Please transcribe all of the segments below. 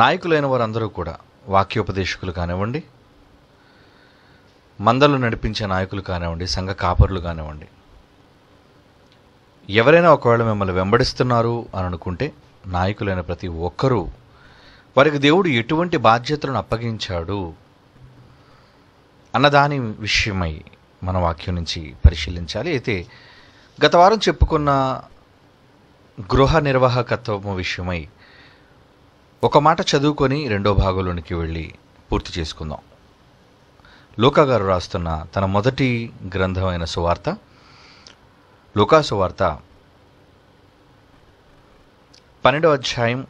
నాయకులైన వారందరూ కూడా వాక్యోపదేశకులు కానివ్వండి మందలు నడిపించే నాయకులు కానివ్వండి సంఘ కాపరులు కానివ్వండి ఎవరైనా ఒకవేళ మిమ్మల్ని వెంబడిస్తున్నారు అని అనుకుంటే నాయకులైన ప్రతి ఒక్కరూ వారికి దేవుడు ఎటువంటి బాధ్యతలను అప్పగించాడు అన్నదాని విషయమై మన వాక్యం నుంచి పరిశీలించాలి అయితే గత వారం చెప్పుకున్న గృహ నిర్వాహకత్వము విషయమై ఒక మాట చదువుకొని రెండో భాగంలోనికి వెళ్ళి పూర్తి చేసుకుందాం లోకా గారు రాస్తున్న తన మొదటి గ్రంథమైన సువార్త లోకా సువార్త పన్నెండవ అధ్యాయం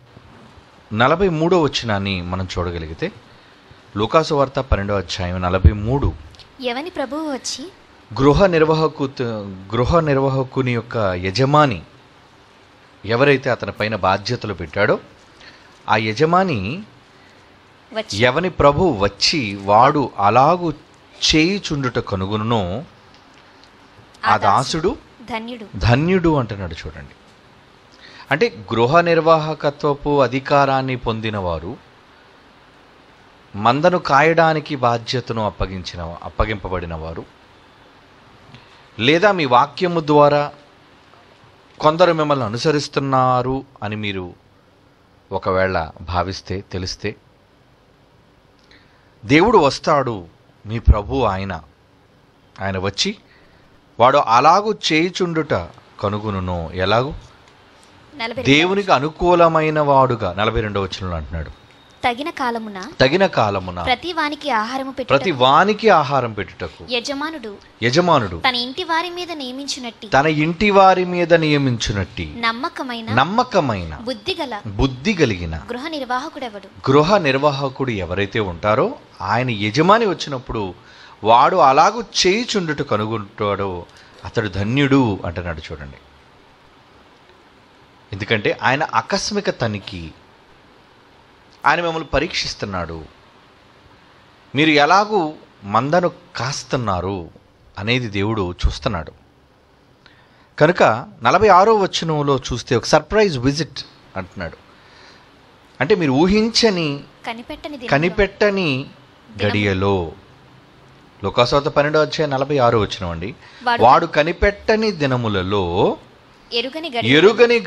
నలభై మూడో వచ్చినాన్ని మనం చూడగలిగితే లోకాసు వార్త పన్నెండవ అధ్యాయం నలభై మూడు ఎవని ప్రభువు వచ్చి గృహ నిర్వాహకు గృహ నిర్వాహకుని యొక్క యజమాని ఎవరైతే అతని పైన బాధ్యతలు పెట్టాడో ఆ యజమాని ఎవని ప్రభు వచ్చి వాడు అలాగూ చేయుచుండుట కనుగొను ఆ దాసుడు ధన్యుడు ధన్యుడు అంటున్నాడు చూడండి అంటే గృహ నిర్వాహకత్వపు అధికారాన్ని పొందినవారు మందను కాయడానికి బాధ్యతను అప్పగించిన అప్పగింపబడిన వారు లేదా మీ వాక్యము ద్వారా కొందరు మిమ్మల్ని అనుసరిస్తున్నారు అని మీరు ఒకవేళ భావిస్తే తెలిస్తే దేవుడు వస్తాడు మీ ప్రభు ఆయన ఆయన వచ్చి వాడు అలాగూ చేయిచుండుట కనుగొను ఎలాగూ దేవునికి అనుకూలమైన వాడుగా నలభై రెండవ వచ్చిన అంటున్నాడు తగిన కాలమున తగిన కాలమున ప్రతి వానికి ఆహారం పెట్టు ప్రతి వానికి ఆహారం పెట్టుటకు యజమానుడు యజమానుడు తన ఇంటి వారి మీద నియమించినట్టు తన ఇంటి వారి మీద నియమించినట్టు నమ్మకమైన నమ్మకమైన బుద్ధిగల బుద్ధి కలిగిన గృహ ఎవడు గృహ నిర్వాహకుడు ఎవరైతే ఉంటారో ఆయన యజమాని వచ్చినప్పుడు వాడు అలాగూ చేయిచుండుట కనుగొంటాడో అతడు ధన్యుడు అంటున్నాడు చూడండి ఎందుకంటే ఆయన ఆకస్మిక తనిఖీ ఆయన మిమ్మల్ని పరీక్షిస్తున్నాడు మీరు ఎలాగూ మందను కాస్తున్నారు అనేది దేవుడు చూస్తున్నాడు కనుక నలభై ఆరో వచనంలో చూస్తే ఒక సర్ప్రైజ్ విజిట్ అంటున్నాడు అంటే మీరు ఊహించని కనిపెట్టని గడియలో లోకాసోత పన్నెండో వచ్చే నలభై ఆరో వచ్చిన అండి వాడు కనిపెట్టని దినములలో ఎరుగని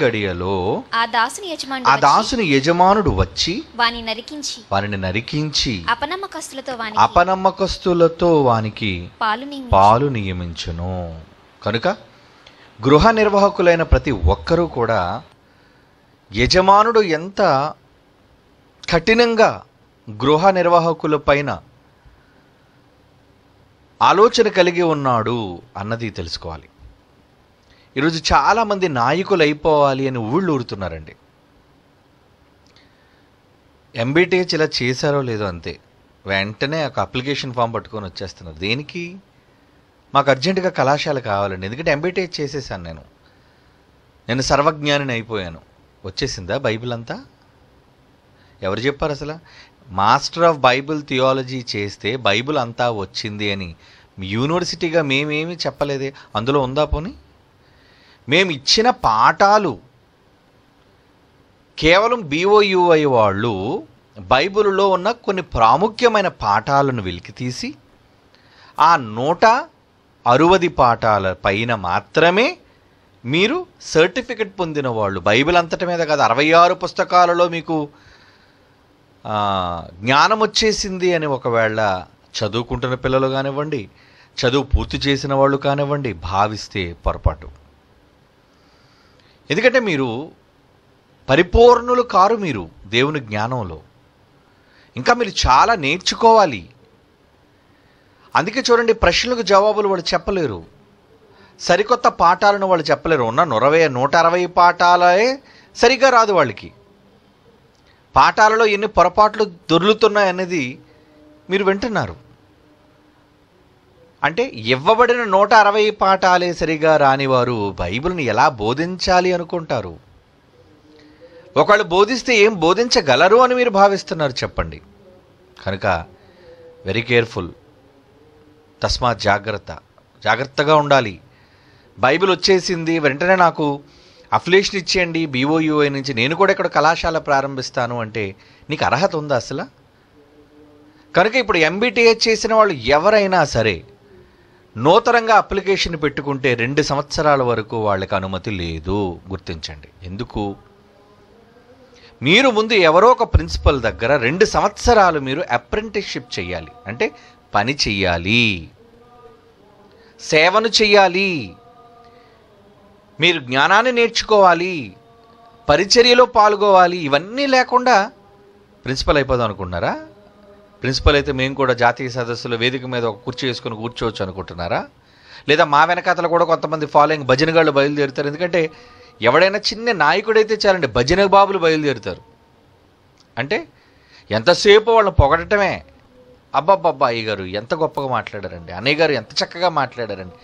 గడియలో ఆ దాసుని యజమాను ఆ దాసుని యజమానుడు వచ్చి వాని నరికించి వానిని నరికించి అపనమ్మకస్తులతో వాని అపనమ్మకస్తులతో వానికి పాలు నియమించును కనుక గృహ నిర్వాహకులైన ప్రతి ఒక్కరూ కూడా యజమానుడు ఎంత కఠినంగా గృహ నిర్వాహకుల పైన ఆలోచన కలిగి ఉన్నాడు అన్నది తెలుసుకోవాలి ఈరోజు చాలామంది నాయకులు అయిపోవాలి అని ఊళ్ళు ఊరుతున్నారండి ఎంబీటీహెచ్ ఇలా చేశారో లేదో అంతే వెంటనే ఒక అప్లికేషన్ ఫామ్ పట్టుకొని వచ్చేస్తున్నారు దేనికి మాకు అర్జెంటుగా కళాశాల కావాలండి ఎందుకంటే ఎంబీటీహెచ్ చేసేసాను నేను నేను సర్వజ్ఞానిని అయిపోయాను వచ్చేసిందా బైబిల్ అంతా ఎవరు చెప్పారు అసలు మాస్టర్ ఆఫ్ బైబిల్ థియాలజీ చేస్తే బైబిల్ అంతా వచ్చింది అని యూనివర్సిటీగా మేమేమి చెప్పలేదే అందులో ఉందా పోనీ మేము ఇచ్చిన పాఠాలు కేవలం బీఓయుఐ వాళ్ళు బైబిల్లో ఉన్న కొన్ని ప్రాముఖ్యమైన పాఠాలను వెలికితీసి ఆ నూట అరువది పాఠాల పైన మాత్రమే మీరు సర్టిఫికెట్ పొందిన వాళ్ళు బైబిల్ అంతటి మీద కాదు అరవై ఆరు పుస్తకాలలో మీకు జ్ఞానం వచ్చేసింది అని ఒకవేళ చదువుకుంటున్న పిల్లలు కానివ్వండి చదువు పూర్తి చేసిన వాళ్ళు కానివ్వండి భావిస్తే పొరపాటు ఎందుకంటే మీరు పరిపూర్ణులు కారు మీరు దేవుని జ్ఞానంలో ఇంకా మీరు చాలా నేర్చుకోవాలి అందుకే చూడండి ప్రశ్నలకు జవాబులు వాళ్ళు చెప్పలేరు సరికొత్త పాఠాలను వాళ్ళు చెప్పలేరు ఉన్న నూరవై నూట అరవై పాఠాలే సరిగ్గా రాదు వాళ్ళకి పాఠాలలో ఎన్ని పొరపాట్లు దొర్లుతున్నాయనేది మీరు వింటున్నారు అంటే ఇవ్వబడిన నూట అరవై పాఠాలే సరిగా రానివారు బైబిల్ని ఎలా బోధించాలి అనుకుంటారు ఒకళ్ళు బోధిస్తే ఏం బోధించగలరు అని మీరు భావిస్తున్నారు చెప్పండి కనుక వెరీ కేర్ఫుల్ తస్మాత్ జాగ్రత్త జాగ్రత్తగా ఉండాలి బైబిల్ వచ్చేసింది వెంటనే నాకు అఫిలేషన్ ఇచ్చేయండి బీఓయూఐ నుంచి నేను కూడా ఇక్కడ కళాశాల ప్రారంభిస్తాను అంటే నీకు అర్హత ఉందా అసలు కనుక ఇప్పుడు ఎంబీటీహెచ్ చేసిన వాళ్ళు ఎవరైనా సరే నూతనంగా అప్లికేషన్ పెట్టుకుంటే రెండు సంవత్సరాల వరకు వాళ్ళకి అనుమతి లేదు గుర్తించండి ఎందుకు మీరు ముందు ఎవరో ఒక ప్రిన్సిపల్ దగ్గర రెండు సంవత్సరాలు మీరు అప్రెంటిస్షిప్ చేయాలి అంటే పని చెయ్యాలి సేవను చెయ్యాలి మీరు జ్ఞానాన్ని నేర్చుకోవాలి పరిచర్యలో పాల్గొవాలి ఇవన్నీ లేకుండా ప్రిన్సిపల్ అయిపోదాం అనుకుంటున్నారా ప్రిన్సిపల్ అయితే మేము కూడా జాతీయ సదస్సులో వేదిక మీద ఒక కుర్చీ వేసుకుని కూర్చోవచ్చు అనుకుంటున్నారా లేదా మా వెనకాతలు కూడా కొంతమంది ఫాలోయింగ్ భజనగాళ్ళు బయలుదేరుతారు ఎందుకంటే ఎవడైనా చిన్న నాయకుడైతే చాలండి భజన బాబులు బయలుదేరుతారు అంటే ఎంతసేపు వాళ్ళని పొగడటమే అబ్బాబ్బా అయ్య గారు ఎంత గొప్పగా మాట్లాడారండి అన్నయ్య గారు ఎంత చక్కగా మాట్లాడారండి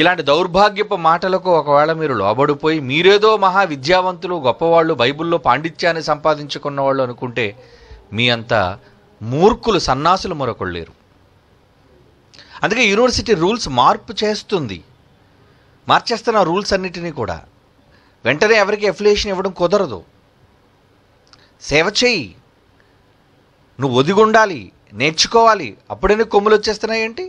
ఇలాంటి దౌర్భాగ్యపు మాటలకు ఒకవేళ మీరు లోబడిపోయి మీరేదో మహా విద్యావంతులు గొప్పవాళ్ళు బైబిల్లో పాండిత్యాన్ని సంపాదించుకున్న వాళ్ళు అనుకుంటే మీ అంతా మూర్ఖులు సన్నాసులు మరొకళ్ళు లేరు అందుకే యూనివర్సిటీ రూల్స్ మార్పు చేస్తుంది మార్చేస్తున్న రూల్స్ అన్నిటినీ కూడా వెంటనే ఎవరికి అఫిలియేషన్ ఇవ్వడం కుదరదు సేవ చేయి నువ్వు ఒదిగుండాలి నేర్చుకోవాలి అప్పుడే కొమ్ములు వచ్చేస్తున్నాయేంటి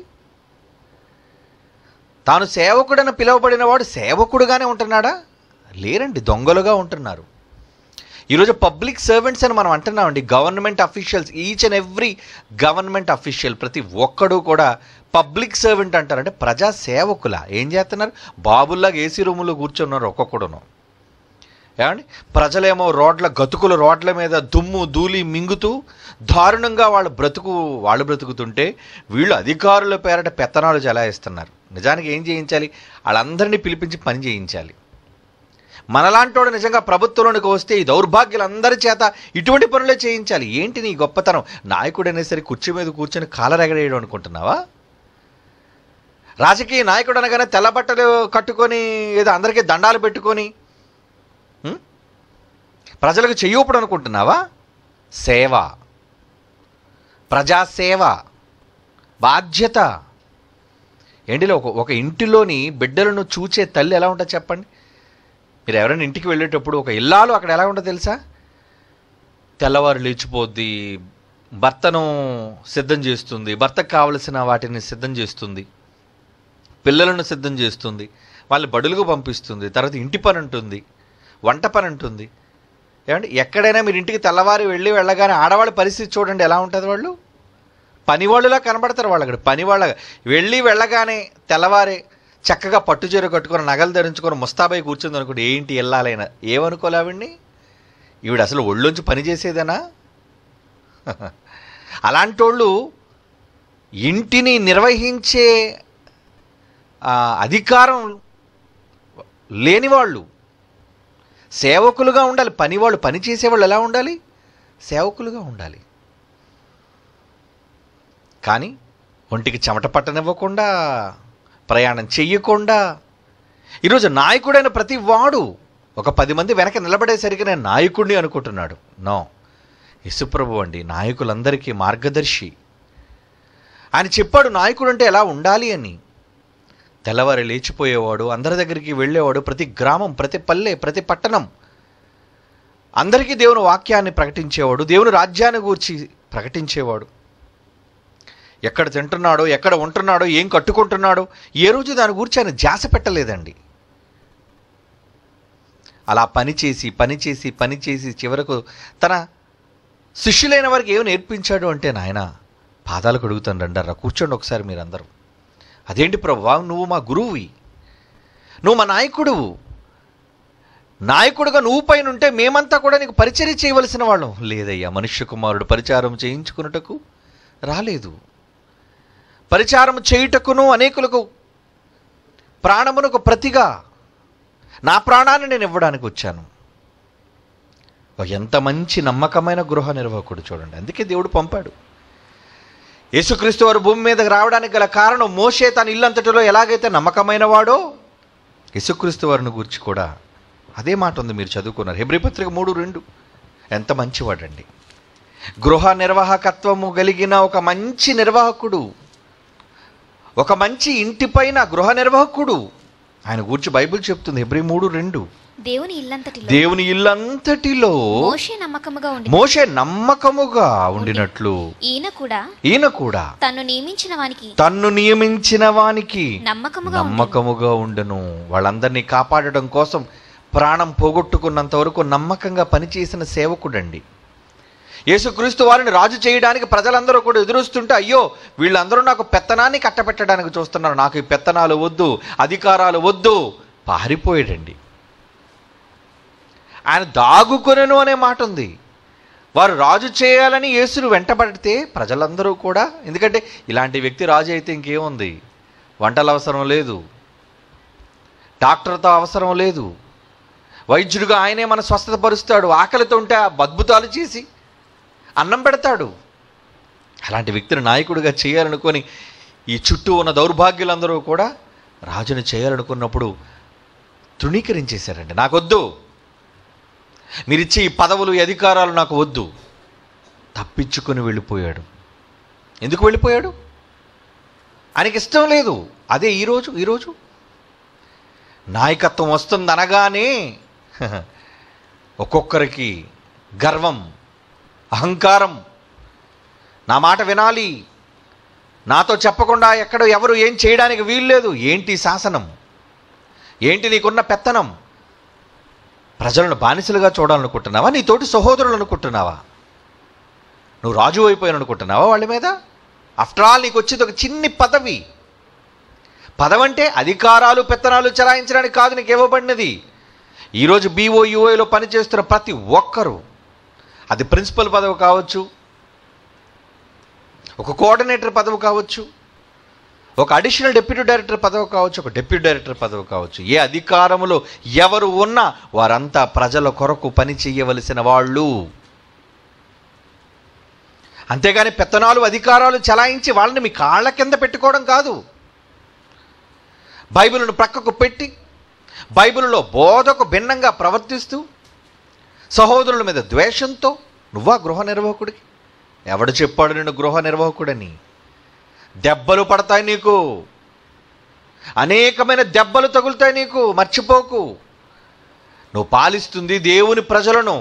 తాను సేవకుడని వాడు సేవకుడుగానే ఉంటున్నాడా లేరండి దొంగలుగా ఉంటున్నారు ఈరోజు పబ్లిక్ సర్వెంట్స్ అని మనం అంటున్నామండి government officials each and every government official ప్రతి ఒక్కడు కూడా పబ్లిక్ సర్వెంట్ అంటారంటే అంటే ప్రజాసేవకుల ఏం చేస్తున్నారు బాబుల్లాగా ఏసీ రూములో కూర్చున్నారు ఒక్కొక్కడును ఏమండి ప్రజలేమో రోడ్ల గతుకులు రోడ్ల మీద దుమ్ము దూలి మింగుతూ దారుణంగా వాళ్ళు బ్రతుకు వాళ్ళు బ్రతుకుతుంటే వీళ్ళు అధికారుల పేరట పెత్తనాలు జలాయిస్తున్నారు నిజానికి ఏం చేయించాలి వాళ్ళందరినీ పిలిపించి పని చేయించాలి మనలాంటోడు నిజంగా ప్రభుత్వంలోనికి వస్తే ఈ దౌర్భాగ్యులందరి చేత ఇటువంటి పనులే చేయించాలి ఏంటి నీ గొప్పతనం నాయకుడైనా సరే కుర్చీ మీద కూర్చొని కాలరెగడేయడం అనుకుంటున్నావా రాజకీయ నాయకుడు అనగానే తెల్లబట్టలు కట్టుకొని ఏదో అందరికీ దండాలు పెట్టుకొని ప్రజలకు చెయ్యూపుడు అనుకుంటున్నావా సేవ ప్రజాసేవ బాధ్యత ఎండిలో ఒక ఇంటిలోని బిడ్డలను చూచే తల్లి ఎలా ఉంటుంది చెప్పండి మీరు ఎవరైనా ఇంటికి వెళ్ళేటప్పుడు ఒక ఇల్లాలు అక్కడ ఎలా ఉంటుందో తెలుసా తెల్లవారు లేచిపోద్ది భర్తను సిద్ధం చేస్తుంది భర్తకు కావలసిన వాటిని సిద్ధం చేస్తుంది పిల్లలను సిద్ధం చేస్తుంది వాళ్ళు బడులకు పంపిస్తుంది తర్వాత ఇంటి పని ఉంటుంది వంట పని ఉంటుంది ఏమంటే ఎక్కడైనా మీరు ఇంటికి తెల్లవారి వెళ్ళి వెళ్ళగానే ఆడవాళ్ళ పరిస్థితి చూడండి ఎలా ఉంటుంది వాళ్ళు పనివాళ్ళులా కనబడతారు వాళ్ళు అక్కడ పనివాళ్ళ వెళ్ళి వెళ్ళగానే తెల్లవారే చక్కగా పట్టు చీర కట్టుకొని నగలు ధరించుకొని ముస్తాబై కూర్చుంది అనుకోండి ఏంటి వెళ్ళాలైనా ఏమనుకోలేవండి ఈవిడ అసలు ఒళ్ళొంచి పనిచేసేదేనా అలాంటి వాళ్ళు ఇంటిని నిర్వహించే అధికారం లేనివాళ్ళు సేవకులుగా ఉండాలి పనివాళ్ళు పని చేసేవాళ్ళు ఎలా ఉండాలి సేవకులుగా ఉండాలి కానీ ఒంటికి చెమట పట్టనివ్వకుండా ప్రయాణం చెయ్యకుండా ఈరోజు నాయకుడైన ప్రతి వాడు ఒక పది మంది వెనక నిలబడేసరికి నేను నాయకుడిని అనుకుంటున్నాడు నో యశుప్రభు అండి నాయకులందరికీ మార్గదర్శి ఆయన చెప్పాడు నాయకుడు అంటే ఎలా ఉండాలి అని తెల్లవారి లేచిపోయేవాడు అందరి దగ్గరికి వెళ్ళేవాడు ప్రతి గ్రామం ప్రతి పల్లె ప్రతి పట్టణం అందరికీ దేవుని వాక్యాన్ని ప్రకటించేవాడు దేవుని రాజ్యాన్ని గూర్చి ప్రకటించేవాడు ఎక్కడ తింటున్నాడో ఎక్కడ ఉంటున్నాడో ఏం కట్టుకుంటున్నాడో ఏ రోజు దాని గురించి ఆయన జాస పెట్టలేదండి అలా పనిచేసి పనిచేసి పనిచేసి చివరకు తన శిష్యులైన వారికి ఏమి నేర్పించాడు అంటే నాయన పాదాలు కడుగుతాను రండర్రా కూర్చోండి ఒకసారి మీరందరూ అదేంటి ప్రభా నువ్వు మా గురువువి నువ్వు మా నాయకుడువు నాయకుడుగా నువ్వు పైన ఉంటే మేమంతా కూడా నీకు పరిచర్య చేయవలసిన వాళ్ళం లేదయ్యా మనుష్య కుమారుడు పరిచారం చేయించుకున్నటకు రాలేదు పరిచారం చేయుటకును అనేకులకు ప్రాణమునకు ప్రతిగా నా ప్రాణాన్ని నేను ఇవ్వడానికి వచ్చాను ఎంత మంచి నమ్మకమైన గృహ నిర్వాహకుడు చూడండి అందుకే దేవుడు పంపాడు యేసుక్రీస్తు వారు భూమి మీదకి రావడానికి గల కారణం మోషే తన ఇల్లంతటిలో ఎలాగైతే నమ్మకమైన వాడో యేసుక్రీస్తు వారిని గురించి కూడా అదే మాట ఉంది మీరు చదువుకున్నారు హెబ్రిపత్రిక మూడు రెండు ఎంత మంచివాడండి గృహ నిర్వాహకత్వము కలిగిన ఒక మంచి నిర్వాహకుడు ఒక మంచి ఇంటిపైన గృహ నిర్వాహకుడు ఆయన గురించి బైబిల్ చెప్తుంది ఎబ్రి మూడు రెండు దేవుని ఇల్లంతటిలో దేవుని ఇల్లంతటిలో మోషే నమ్మకముగా ఉండి మోషే నమ్మకముగా ఉండినట్లు ఈయన కూడా ఈయన కూడా తన్ను నియమించిన వానికి తన్ను నియమించిన వానికి నమ్మకముగా నమ్మకముగా ఉండను వాళ్ళందరినీ కాపాడడం కోసం ప్రాణం పోగొట్టుకున్నంత వరకు నమ్మకంగా పనిచేసిన సేవకుడండి యేసుక్రీస్తు వారిని రాజు చేయడానికి ప్రజలందరూ కూడా ఎదురుస్తుంటే అయ్యో వీళ్ళందరూ నాకు పెత్తనాన్ని కట్టబెట్టడానికి చూస్తున్నారు నాకు ఈ పెత్తనాలు వద్దు అధికారాలు వద్దు పారిపోయాడండి ఆయన దాగుకొనను అనే మాట ఉంది వారు రాజు చేయాలని యేసును వెంటబడితే ప్రజలందరూ కూడా ఎందుకంటే ఇలాంటి వ్యక్తి రాజు అయితే ఇంకేముంది వంటలు అవసరం లేదు డాక్టర్తో అవసరం లేదు వైద్యుడిగా ఆయనే మన స్వస్థత పరుస్తాడు ఆకలితో ఉంటే అద్భుతాలు చేసి అన్నం పెడతాడు అలాంటి వ్యక్తిని నాయకుడిగా చేయాలనుకొని ఈ చుట్టూ ఉన్న దౌర్భాగ్యులందరూ కూడా రాజును చేయాలనుకున్నప్పుడు తృణీకరించేశారండి నాకొద్దు మీరిచ్చే ఈ పదవులు ఈ అధికారాలు నాకు వద్దు తప్పించుకొని వెళ్ళిపోయాడు ఎందుకు వెళ్ళిపోయాడు ఆయనకి ఇష్టం లేదు అదే ఈరోజు ఈరోజు నాయకత్వం వస్తుందనగానే ఒక్కొక్కరికి గర్వం అహంకారం నా మాట వినాలి నాతో చెప్పకుండా ఎక్కడ ఎవరు ఏం చేయడానికి వీల్లేదు ఏంటి శాసనం ఏంటి నీకున్న పెత్తనం ప్రజలను బానిసలుగా చూడాలనుకుంటున్నావా నీ తోటి సహోదరులు అనుకుంటున్నావా నువ్వు రాజు అయిపోయాను అనుకుంటున్నావా వాళ్ళ మీద ఆఫ్టర్ ఆల్ నీకు వచ్చేది ఒక చిన్ని పదవి పదవంటే అధికారాలు పెత్తనాలు చెలాయించడానికి కాదు నీకు ఇవ్వబడినది ఈరోజు బీఓయూఐలో పనిచేస్తున్న ప్రతి ఒక్కరూ అది ప్రిన్సిపల్ పదవి కావచ్చు ఒక కోఆర్డినేటర్ పదవి కావచ్చు ఒక అడిషనల్ డెప్యూటీ డైరెక్టర్ పదవి కావచ్చు ఒక డెప్యూటీ డైరెక్టర్ పదవి కావచ్చు ఏ అధికారంలో ఎవరు ఉన్నా వారంతా ప్రజల కొరకు పని చేయవలసిన వాళ్ళు అంతేగాని పెత్తనాలు అధికారాలు చలాయించి వాళ్ళని మీ కాళ్ళ కింద పెట్టుకోవడం కాదు బైబిల్ను ప్రక్కకు పెట్టి బైబిల్లో బోధకు భిన్నంగా ప్రవర్తిస్తూ సహోదరుల మీద ద్వేషంతో నువ్వా గృహ నిర్వాహకుడికి ఎవడు చెప్పాడు నేను గృహ నిర్వాహకుడని దెబ్బలు పడతాయి నీకు అనేకమైన దెబ్బలు తగులుతాయి నీకు మర్చిపోకు నువ్వు పాలిస్తుంది దేవుని ప్రజలను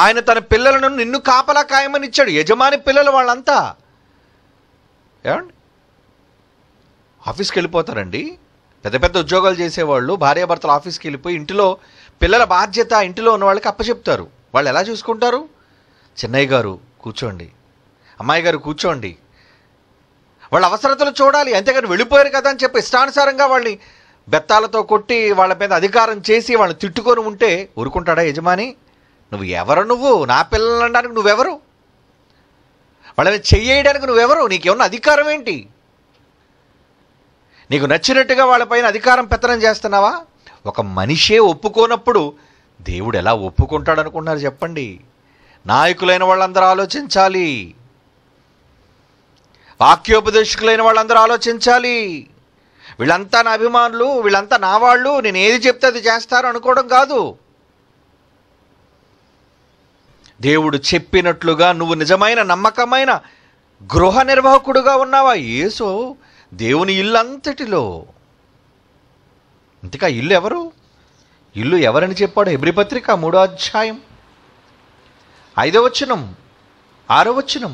ఆయన తన పిల్లలను నిన్ను కాపలా ఖాయమని ఇచ్చాడు యజమాని పిల్లలు వాళ్ళంతా ఏమండి ఆఫీస్కి వెళ్ళిపోతారండి పెద్ద పెద్ద ఉద్యోగాలు చేసేవాళ్ళు భార్యాభర్తలు ఆఫీస్కి వెళ్ళిపోయి ఇంటిలో పిల్లల బాధ్యత ఇంటిలో ఉన్న వాళ్ళకి అప్పచెప్తారు వాళ్ళు ఎలా చూసుకుంటారు చెన్నయ్య గారు కూర్చోండి అమ్మాయి గారు కూర్చోండి వాళ్ళ అవసరతలు చూడాలి అంతేగాని వెళ్ళిపోయారు కదా అని చెప్పి ఇష్టానుసారంగా వాళ్ళని బెత్తాలతో కొట్టి వాళ్ళ మీద అధికారం చేసి వాళ్ళని తిట్టుకొని ఉంటే ఊరుకుంటాడా యజమాని నువ్వు ఎవరు నువ్వు నా పిల్లలు అనడానికి నువ్వెవరు వాళ్ళని చెయ్యడానికి నువ్వెవరు నీకేమన్నా అధికారం ఏంటి నీకు నచ్చినట్టుగా వాళ్ళపైన అధికారం పెత్తనం చేస్తున్నావా ఒక మనిషే ఒప్పుకోనప్పుడు దేవుడు ఎలా ఒప్పుకుంటాడనుకున్నారు చెప్పండి నాయకులైన వాళ్ళందరూ ఆలోచించాలి వాక్యోపదేశకులైన వాళ్ళందరూ ఆలోచించాలి వీళ్ళంతా నా అభిమానులు వీళ్ళంతా నా వాళ్ళు నేను ఏది చెప్తే అది చేస్తారు అనుకోవడం కాదు దేవుడు చెప్పినట్లుగా నువ్వు నిజమైన నమ్మకమైన గృహ నిర్వాహకుడుగా ఉన్నావా ఏసో దేవుని ఇల్లంతటిలో ఇంతకా ఇల్లు ఎవరు ఇల్లు ఎవరని చెప్పాడు హెబ్రిపత్రిక మూడో అధ్యాయం ఐదో వచనం ఆరో వచనం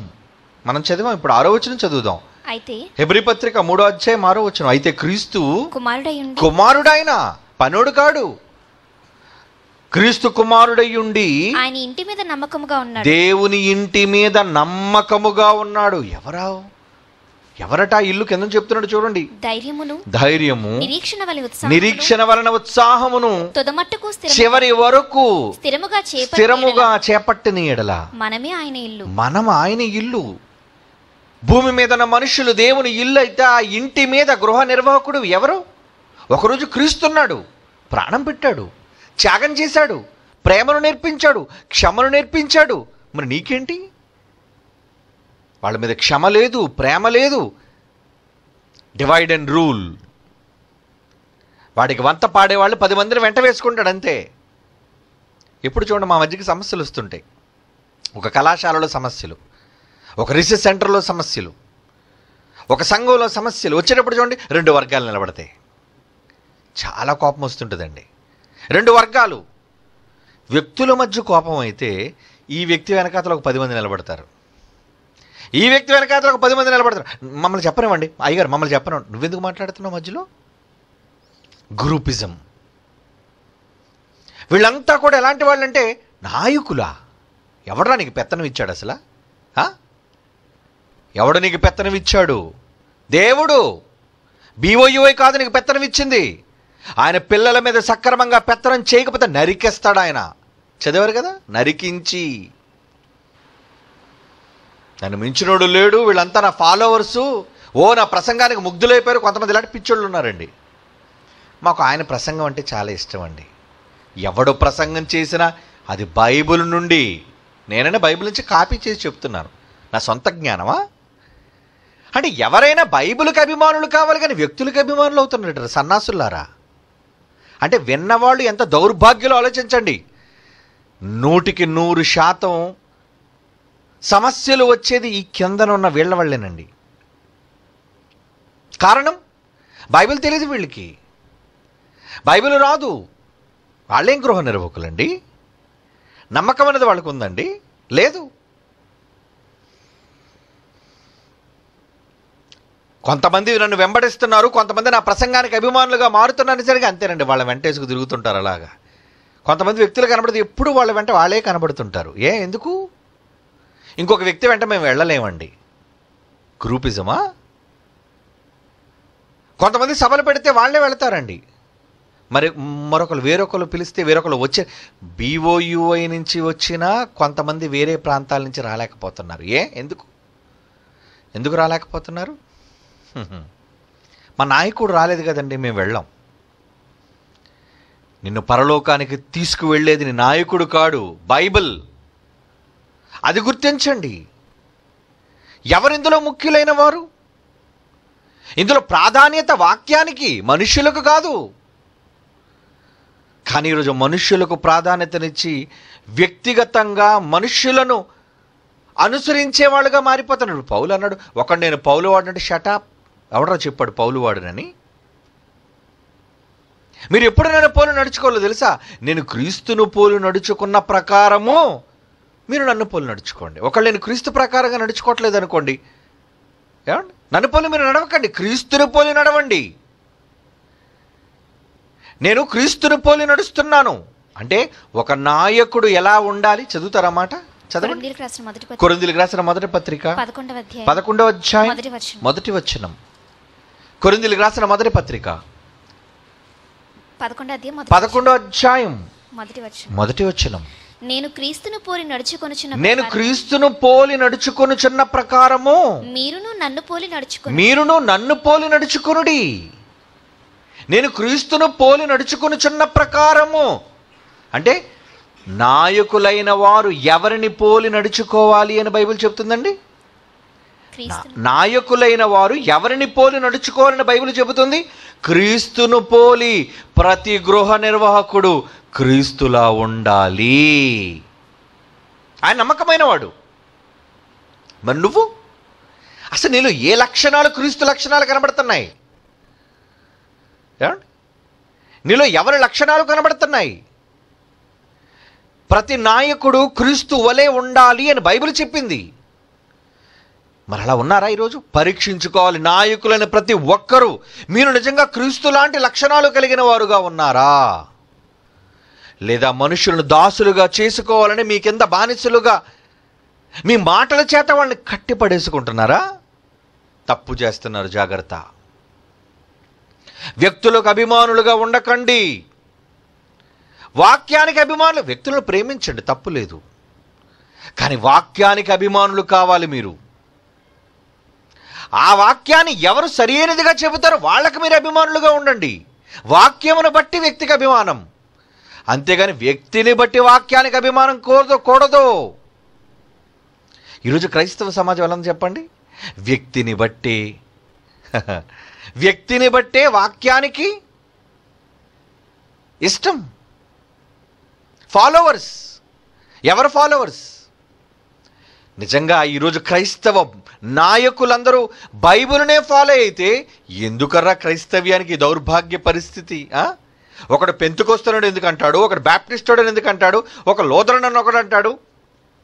మనం చదివాం ఇప్పుడు ఆరో వచనం చదువుదాం అయితే హెబ్రిపత్రిక పత్రిక మూడో అధ్యాయం ఆరో వచనం అయితే క్రీస్తు కుమారుడైన పనుడు కాడు క్రీస్తు కుమారుడయ్యుండి ఆయన ఇంటి మీద నమ్మకముగా ఉన్నాడు దేవుని ఇంటి మీద నమ్మకముగా ఉన్నాడు ఎవరావు ఎవరట ఇల్లు కింద చెప్తున్నాడు చూడండి ధైర్యమును ధైర్యము నిరీక్షణ వలన ఉత్సాహం నిరీక్షణ వలన ఉత్సాహమును తొదమట్టుకు చివరి వరకు స్థిరముగా స్థిరముగా చేపట్టిన ఎడల మనమే ఆయన ఇల్లు మనం ఆయన ఇల్లు భూమి మీద ఉన్న మనుషులు దేవుని ఇల్లు అయితే ఆ ఇంటి మీద గృహ నిర్వాహకుడు ఎవరు ఒకరోజు క్రీస్తున్నాడు ప్రాణం పెట్టాడు త్యాగం చేశాడు ప్రేమను నేర్పించాడు క్షమను నేర్పించాడు మరి నీకేంటి వాళ్ళ మీద క్షమ లేదు ప్రేమ లేదు డివైడ్ అండ్ రూల్ వాడికి వంత పాడేవాళ్ళు పది మందిని వెంట వేసుకుంటాడు అంతే ఎప్పుడు చూడండి మా మధ్యకి సమస్యలు వస్తుంటాయి ఒక కళాశాలలో సమస్యలు ఒక రీసెర్చ్ సెంటర్లో సమస్యలు ఒక సంఘంలో సమస్యలు వచ్చేటప్పుడు చూడండి రెండు వర్గాలు నిలబడతాయి చాలా కోపం వస్తుంటుందండి రెండు వర్గాలు వ్యక్తుల మధ్య కోపం అయితే ఈ వ్యక్తి వెనకాతలు ఒక పది మంది నిలబడతారు ఈ వ్యక్తి వెనకాతలు ఒక పది మంది నిలబడతారు మమ్మల్ని చెప్పనివ్వండి అయ్యగారు మమ్మల్ని చెప్పను నువ్వెందుకు మాట్లాడుతున్నావు మధ్యలో గ్రూపిజం వీళ్ళంతా కూడా ఎలాంటి వాళ్ళంటే నాయకులా ఎవడరా నీకు పెత్తనం ఇచ్చాడు అసలు ఎవడు నీకు పెత్తనం ఇచ్చాడు దేవుడు బీఓయుఐ కాదు నీకు పెత్తనం ఇచ్చింది ఆయన పిల్లల మీద సక్రమంగా పెత్తనం చేయకపోతే నరికేస్తాడు ఆయన చదివారు కదా నరికించి నన్ను మించినోడు లేడు వీళ్ళంతా నా ఫాలోవర్సు ఓ నా ప్రసంగానికి ముగ్ధులైపోయారు కొంతమంది ఇలాంటి పిచ్చోళ్ళు ఉన్నారండి మాకు ఆయన ప్రసంగం అంటే చాలా ఇష్టం అండి ఎవడు ప్రసంగం చేసినా అది బైబిల్ నుండి నేనైనా బైబిల్ నుంచి కాపీ చేసి చెప్తున్నాను నా సొంత జ్ఞానమా అంటే ఎవరైనా బైబిల్కి అభిమానులు కావాలి కానీ వ్యక్తులకు అభిమానులు అవుతున్నారు సన్నాసులారా అంటే విన్నవాళ్ళు ఎంత దౌర్భాగ్యులు ఆలోచించండి నూటికి నూరు శాతం సమస్యలు వచ్చేది ఈ కిందనున్న వీళ్ళ వల్లేనండి కారణం బైబిల్ తెలియదు వీళ్ళకి బైబిల్ రాదు వాళ్ళేం గృహ నిర్వాహకులండి నమ్మకం అనేది వాళ్ళకు ఉందండి లేదు కొంతమంది నన్ను వెంబడిస్తున్నారు కొంతమంది నా ప్రసంగానికి అభిమానులుగా మారుతున్నారని సరిగి అంతేనండి వాళ్ళ వెంటేసుకు తిరుగుతుంటారు అలాగా కొంతమంది వ్యక్తులు కనబడితే ఎప్పుడు వాళ్ళ వెంట వాళ్ళే కనబడుతుంటారు ఏ ఎందుకు ఇంకొక వ్యక్తి వెంట మేము వెళ్ళలేమండి గ్రూపిజమా కొంతమంది సభలు పెడితే వాళ్ళే వెళతారండి మరి మరొకరు వేరొకరు పిలిస్తే వేరొకరు వచ్చే బీఓయుఐ నుంచి వచ్చినా కొంతమంది వేరే ప్రాంతాల నుంచి రాలేకపోతున్నారు ఏ ఎందుకు ఎందుకు రాలేకపోతున్నారు మా నాయకుడు రాలేదు కదండి మేము వెళ్ళాం నిన్ను పరలోకానికి తీసుకువెళ్ళేది నీ నాయకుడు కాడు బైబిల్ అది గుర్తించండి ఎవరిందులో ముఖ్యులైన వారు ఇందులో ప్రాధాన్యత వాక్యానికి మనుష్యులకు కాదు కానీ ఈరోజు మనుష్యులకు ప్రాధాన్యతనిచ్చి వ్యక్తిగతంగా మనుష్యులను అనుసరించే వాళ్ళుగా మారిపోతున్నాడు పౌలు అన్నాడు ఒకడు నేను పౌలు వాడినంటే షటాప్ ఎవడరా చెప్పాడు పౌలు వాడినని మీరు ఎప్పుడు నేను పోలు నడుచుకోవాలో తెలుసా నేను క్రీస్తును పోలు నడుచుకున్న ప్రకారము మీరు నన్ను పోలి నడుచుకోండి ఒకళ్ళు నేను క్రీస్తు ప్రకారంగా నడుచుకోవట్లేదు అనుకోండి ఏమండి నన్ను పోలి మీరు నడవకండి క్రీస్తుని పోలి నడవండి నేను క్రీస్తుని పోలి నడుస్తున్నాను అంటే ఒక నాయకుడు ఎలా ఉండాలి చదువుతారన్నమాట చదవండి రాసిన మొదటి పత్రిక పదకొండవ అధ్యాయం మొదటి వచనం కొరిందులకు రాసిన మొదటి పత్రిక పదకొండవ అధ్యాయం మొదటి వచనం నేను క్రీస్తును పోలి నడుచుకొనుచున్న నేను క్రీస్తును పోలి నడుచుకొనుచున్న ప్రకారము మీరును నన్ను పోలి నడుచుకుని మీరును నన్ను పోలి నడుచుకొనుడి నేను క్రీస్తును పోలి నడుచుకొనుచున్న ప్రకారము అంటే నాయకులైన వారు ఎవరిని పోలి నడుచుకోవాలి అని బైబిల్ చెబుతుందండి నాయకులైన వారు ఎవరిని పోలి నడుచుకోవాలని బైబిల్ చెబుతుంది క్రీస్తును పోలి ప్రతి గృహ నిర్వాహకుడు క్రీస్తులా ఉండాలి ఆయన నమ్మకమైనవాడు మరి నువ్వు అసలు నేను ఏ లక్షణాలు క్రీస్తు లక్షణాలు కనబడుతున్నాయి నీలో ఎవరి లక్షణాలు కనబడుతున్నాయి ప్రతి నాయకుడు క్రీస్తు వలె ఉండాలి అని బైబిల్ చెప్పింది మరి అలా ఉన్నారా ఈరోజు పరీక్షించుకోవాలి నాయకులైన ప్రతి ఒక్కరూ మీరు నిజంగా క్రీస్తు లాంటి లక్షణాలు కలిగిన వారుగా ఉన్నారా లేదా మనుషులను దాసులుగా చేసుకోవాలని మీ కింద బానిసలుగా మీ మాటల చేత వాళ్ళని కట్టిపడేసుకుంటున్నారా తప్పు చేస్తున్నారు జాగ్రత్త వ్యక్తులకు అభిమానులుగా ఉండకండి వాక్యానికి అభిమానులు వ్యక్తులను ప్రేమించండి తప్పు లేదు కానీ వాక్యానికి అభిమానులు కావాలి మీరు ఆ వాక్యాన్ని ఎవరు సరైనదిగా చెబుతారో వాళ్ళకి మీరు అభిమానులుగా ఉండండి వాక్యమును బట్టి వ్యక్తికి అభిమానం అంతేగాని వ్యక్తిని బట్టి వాక్యానికి అభిమానం కోరదు కూడదు ఈరోజు క్రైస్తవ సమాజం ఎలా చెప్పండి వ్యక్తిని బట్టి వ్యక్తిని బట్టే వాక్యానికి ఇష్టం ఫాలోవర్స్ ఎవరు ఫాలోవర్స్ నిజంగా ఈరోజు క్రైస్తవ నాయకులందరూ బైబిల్నే ఫాలో అయితే ఎందుకర్రా క్రైస్తవ్యానికి దౌర్భాగ్య పరిస్థితి ఒకడు పెంతుకొస్తున్నాడు ఎందుకు అంటాడు ఒకడు బ్యాప్టిస్టోడు అని ఎందుకు అంటాడు ఒక లోదరన్ అని ఒకడు అంటాడు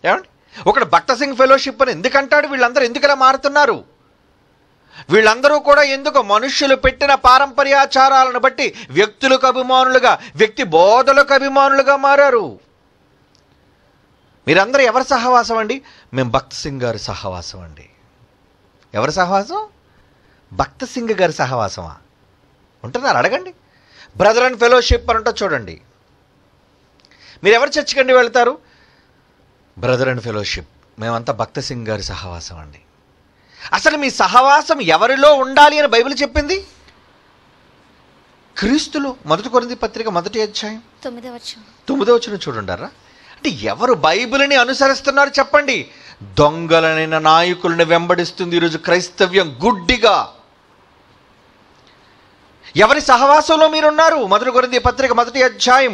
ఏమండి ఒకడు భక్త సింగ్ ఫెలోషిప్ అని ఎందుకు అంటాడు వీళ్ళందరూ ఎందుకు ఇలా మారుతున్నారు వీళ్ళందరూ కూడా ఎందుకు మనుష్యులు పెట్టిన పారంపర్యాచారాలను బట్టి వ్యక్తులకు అభిమానులుగా వ్యక్తి బోధలకు అభిమానులుగా మారారు మీరందరూ ఎవరి సహవాసం అండి మేము భక్త సింగ్ గారి సహవాసం అండి ఎవరి సహవాసం భక్త సింగ్ గారి సహవాసమా ఉంటున్నారు అడగండి బ్రదర్ అండ్ ఫెలోషిప్ అని చూడండి మీరు ఎవరు చర్చకండి వెళ్తారు బ్రదర్ అండ్ ఫెలోషిప్ మేమంతా భక్త సింగ్ గారి సహవాసం అండి అసలు మీ సహవాసం ఎవరిలో ఉండాలి అని బైబిల్ చెప్పింది క్రీస్తులు మొదటి కొరింది పత్రిక మొదటి అధ్యాయం తొమ్మిదో వచ్చిన చూడండారా అంటే ఎవరు బైబిల్ని అనుసరిస్తున్నారు చెప్పండి దొంగలనైన నాయకులను వెంబడిస్తుంది ఈరోజు క్రైస్తవ్యం గుడ్డిగా ఎవరి సహవాసంలో మీరున్నారు మొదటి కొరింది పత్రిక మొదటి అధ్యాయం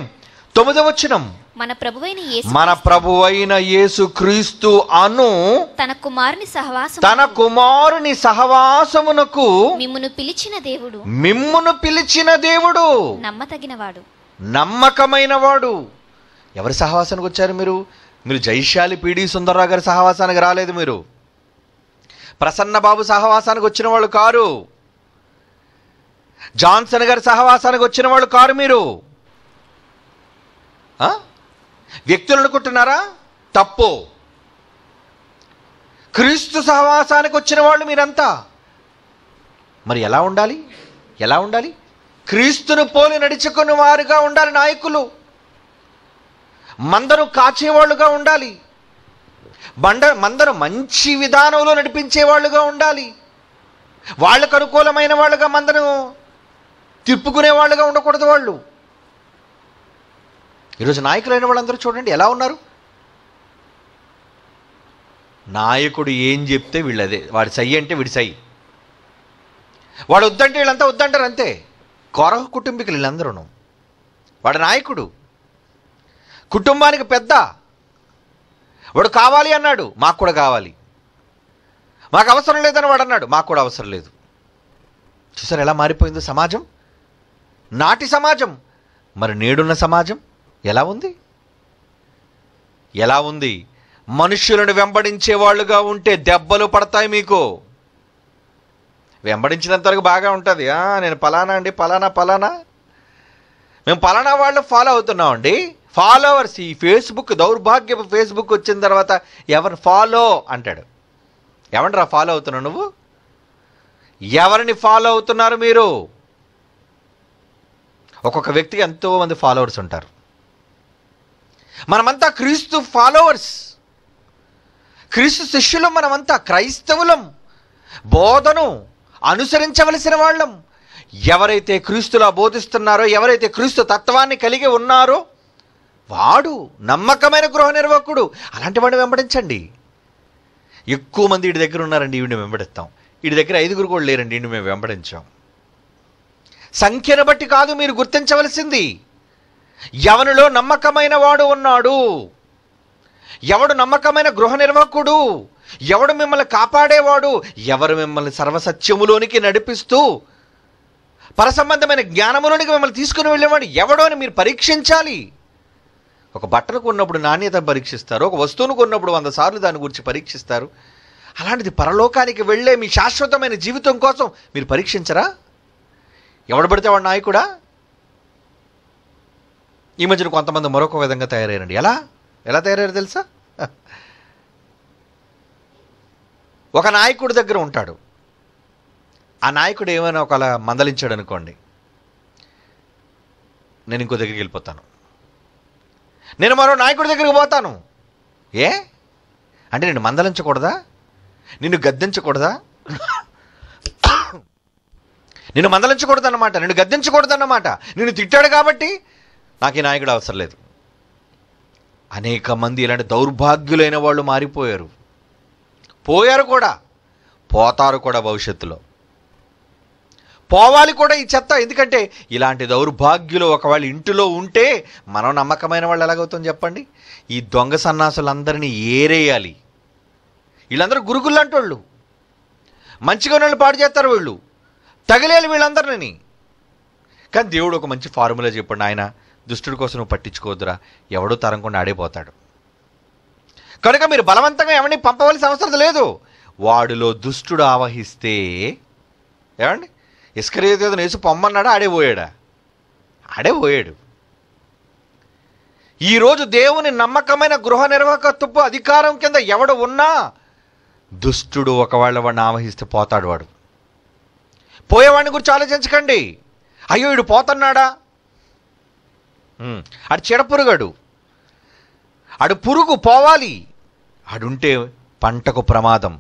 తొమ్మిదవచనం మన ప్రభువైన యేసు మన ప్రభువైన యేసు క్రీస్తు అను తన కుమారుని తన కుమారుని సహవాసమునకు మిమ్మును పిలిచిన దేవుడు మిమ్మును పిలిచిన దేవుడు నమ్మతగినవాడు నమ్మకమైన వాడు ఎవరి సహవాసానికి వచ్చారు మీరు మీరు జైశాలి పీడి సుందర్రావు గారి సహవాసానికి రాలేదు మీరు ప్రసన్నబాబు సహవాసానికి వచ్చిన వాళ్ళు కారు జాన్సన్ గారి సహవాసానికి వచ్చిన వాళ్ళు కారు మీరు వ్యక్తులు అనుకుంటున్నారా తప్పు క్రీస్తు సహవాసానికి వచ్చిన వాళ్ళు మీరంతా మరి ఎలా ఉండాలి ఎలా ఉండాలి క్రీస్తును పోలి నడుచుకున్న వారుగా ఉండాలి నాయకులు మందరు కాచేవాళ్ళుగా ఉండాలి బండ మందరు మంచి విధానంలో నడిపించేవాళ్ళుగా ఉండాలి వాళ్ళకు అనుకూలమైన వాళ్ళుగా మందను తిప్పుకునే వాళ్ళుగా ఉండకూడదు వాళ్ళు ఈరోజు నాయకులైన వాళ్ళందరూ చూడండి ఎలా ఉన్నారు నాయకుడు ఏం చెప్తే వీళ్ళదే వాడి సై అంటే వీడి సై వాడు వద్దంటే వీళ్ళంతా వద్దంటారు అంతే కొరహ కుటుంబీకులు వీళ్ళందరూ వాడు నాయకుడు కుటుంబానికి పెద్ద వాడు కావాలి అన్నాడు మాకు కూడా కావాలి మాకు అవసరం లేదని వాడు అన్నాడు మాకు కూడా అవసరం లేదు చూసారు ఎలా మారిపోయిందో సమాజం నాటి సమాజం మరి నేడున్న సమాజం ఎలా ఉంది ఎలా ఉంది మనుష్యులను వెంబడించే వాళ్ళుగా ఉంటే దెబ్బలు పడతాయి మీకు వెంబడించినంత వరకు బాగా ఉంటుంది నేను పలానా అండి పలానా పలానా మేము పలానా వాళ్ళు ఫాలో అవుతున్నామండి ఫాలోవర్స్ ఈ ఫేస్బుక్ దౌర్భాగ్యపు ఫేస్బుక్ వచ్చిన తర్వాత ఎవరిని ఫాలో అంటాడు ఎవరిరా ఫాలో అవుతున్నావు నువ్వు ఎవరిని ఫాలో అవుతున్నారు మీరు ఒక్కొక్క వ్యక్తికి ఎంతోమంది ఫాలోవర్స్ ఉంటారు మనమంతా క్రీస్తు ఫాలోవర్స్ క్రీస్తు శిష్యులు మనమంతా క్రైస్తవులం బోధను అనుసరించవలసిన వాళ్ళం ఎవరైతే క్రీస్తులా బోధిస్తున్నారో ఎవరైతే క్రీస్తు తత్వాన్ని కలిగి ఉన్నారో వాడు నమ్మకమైన గృహ నిర్వాహకుడు అలాంటి వాడిని వెంబడించండి ఎక్కువ మంది ఇటు దగ్గర ఉన్నారండి ఈవిడిని వెంబడిస్తాం ఇటు దగ్గర ఐదుగురు కూడా లేరండి ఈ మేము వెంబడించాం సంఖ్యను బట్టి కాదు మీరు గుర్తించవలసింది ఎవనిలో నమ్మకమైన వాడు ఉన్నాడు ఎవడు నమ్మకమైన గృహ నిర్వాహకుడు ఎవడు మిమ్మల్ని కాపాడేవాడు ఎవరు మిమ్మల్ని సర్వసత్యములోనికి నడిపిస్తూ పరసంబంధమైన జ్ఞానములోనికి మిమ్మల్ని తీసుకుని వెళ్ళేవాడు ఎవడో అని మీరు పరీక్షించాలి ఒక బట్టను కొన్నప్పుడు నాణ్యత పరీక్షిస్తారు ఒక వస్తువును కొన్నప్పుడు వంద సార్లు దాని గురించి పరీక్షిస్తారు అలాంటిది పరలోకానికి వెళ్ళే మీ శాశ్వతమైన జీవితం కోసం మీరు పరీక్షించరా ఎవడు పడితే వాడు నాయకుడా ఈ మధ్యన కొంతమంది మరొక విధంగా తయారయ్యారండి ఎలా ఎలా తయారయ్యారు తెలుసా ఒక నాయకుడి దగ్గర ఉంటాడు ఆ నాయకుడు ఏమైనా ఒకలా మందలించాడు అనుకోండి నేను ఇంకో దగ్గరికి వెళ్ళిపోతాను నేను మరో నాయకుడి దగ్గరికి పోతాను ఏ అంటే నేను మందలించకూడదా నిన్ను గద్దించకూడదా నిన్ను మందలించకూడదన్నమాట నిన్ను గద్దించకూడదన్నమాట నిన్ను తిట్టాడు కాబట్టి నాకు ఈ నాయకుడు అవసరం లేదు అనేక మంది ఇలాంటి దౌర్భాగ్యులైన వాళ్ళు మారిపోయారు పోయారు కూడా పోతారు కూడా భవిష్యత్తులో పోవాలి కూడా ఈ చెత్త ఎందుకంటే ఇలాంటి దౌర్భాగ్యులు ఒకవేళ ఇంటిలో ఉంటే మనం నమ్మకమైన వాళ్ళు ఎలాగవుతుంది చెప్పండి ఈ దొంగ సన్నాసులందరినీ ఏరేయాలి వీళ్ళందరూ గురుగుళ్ళు అంటోళ్ళు మంచిగా వాళ్ళు పాడు చేస్తారు వీళ్ళు తగిలేయాలి వీళ్ళందరినీ కానీ దేవుడు ఒక మంచి ఫార్ములా చెప్పండి ఆయన దుష్టుడి కోసం నువ్వు పట్టించుకోవద్దురా ఎవడో తరంకుండా ఆడైపోతాడు కనుక మీరు బలవంతంగా ఎవరిని పంపవలసిన అవసరం లేదు వాడిలో దుష్టుడు ఆవహిస్తే ఏమండి ఇస్కరేదో నేసి పొమ్మన్నాడా ఆడే పోయాడా ఆడే పోయాడు ఈరోజు దేవుని నమ్మకమైన గృహ నిర్వాహకత్వపు అధికారం కింద ఎవడు ఉన్నా దుష్టుడు ఒకవేళ వాడిని ఆవహిస్తే పోతాడు వాడు పోయేవాడిని గురించి ఆలోచించకండి అయ్యో వీడు పోతున్నాడా అడు చెడపురుగాడు అడు పురుగు పోవాలి అడుంటే పంటకు ప్రమాదం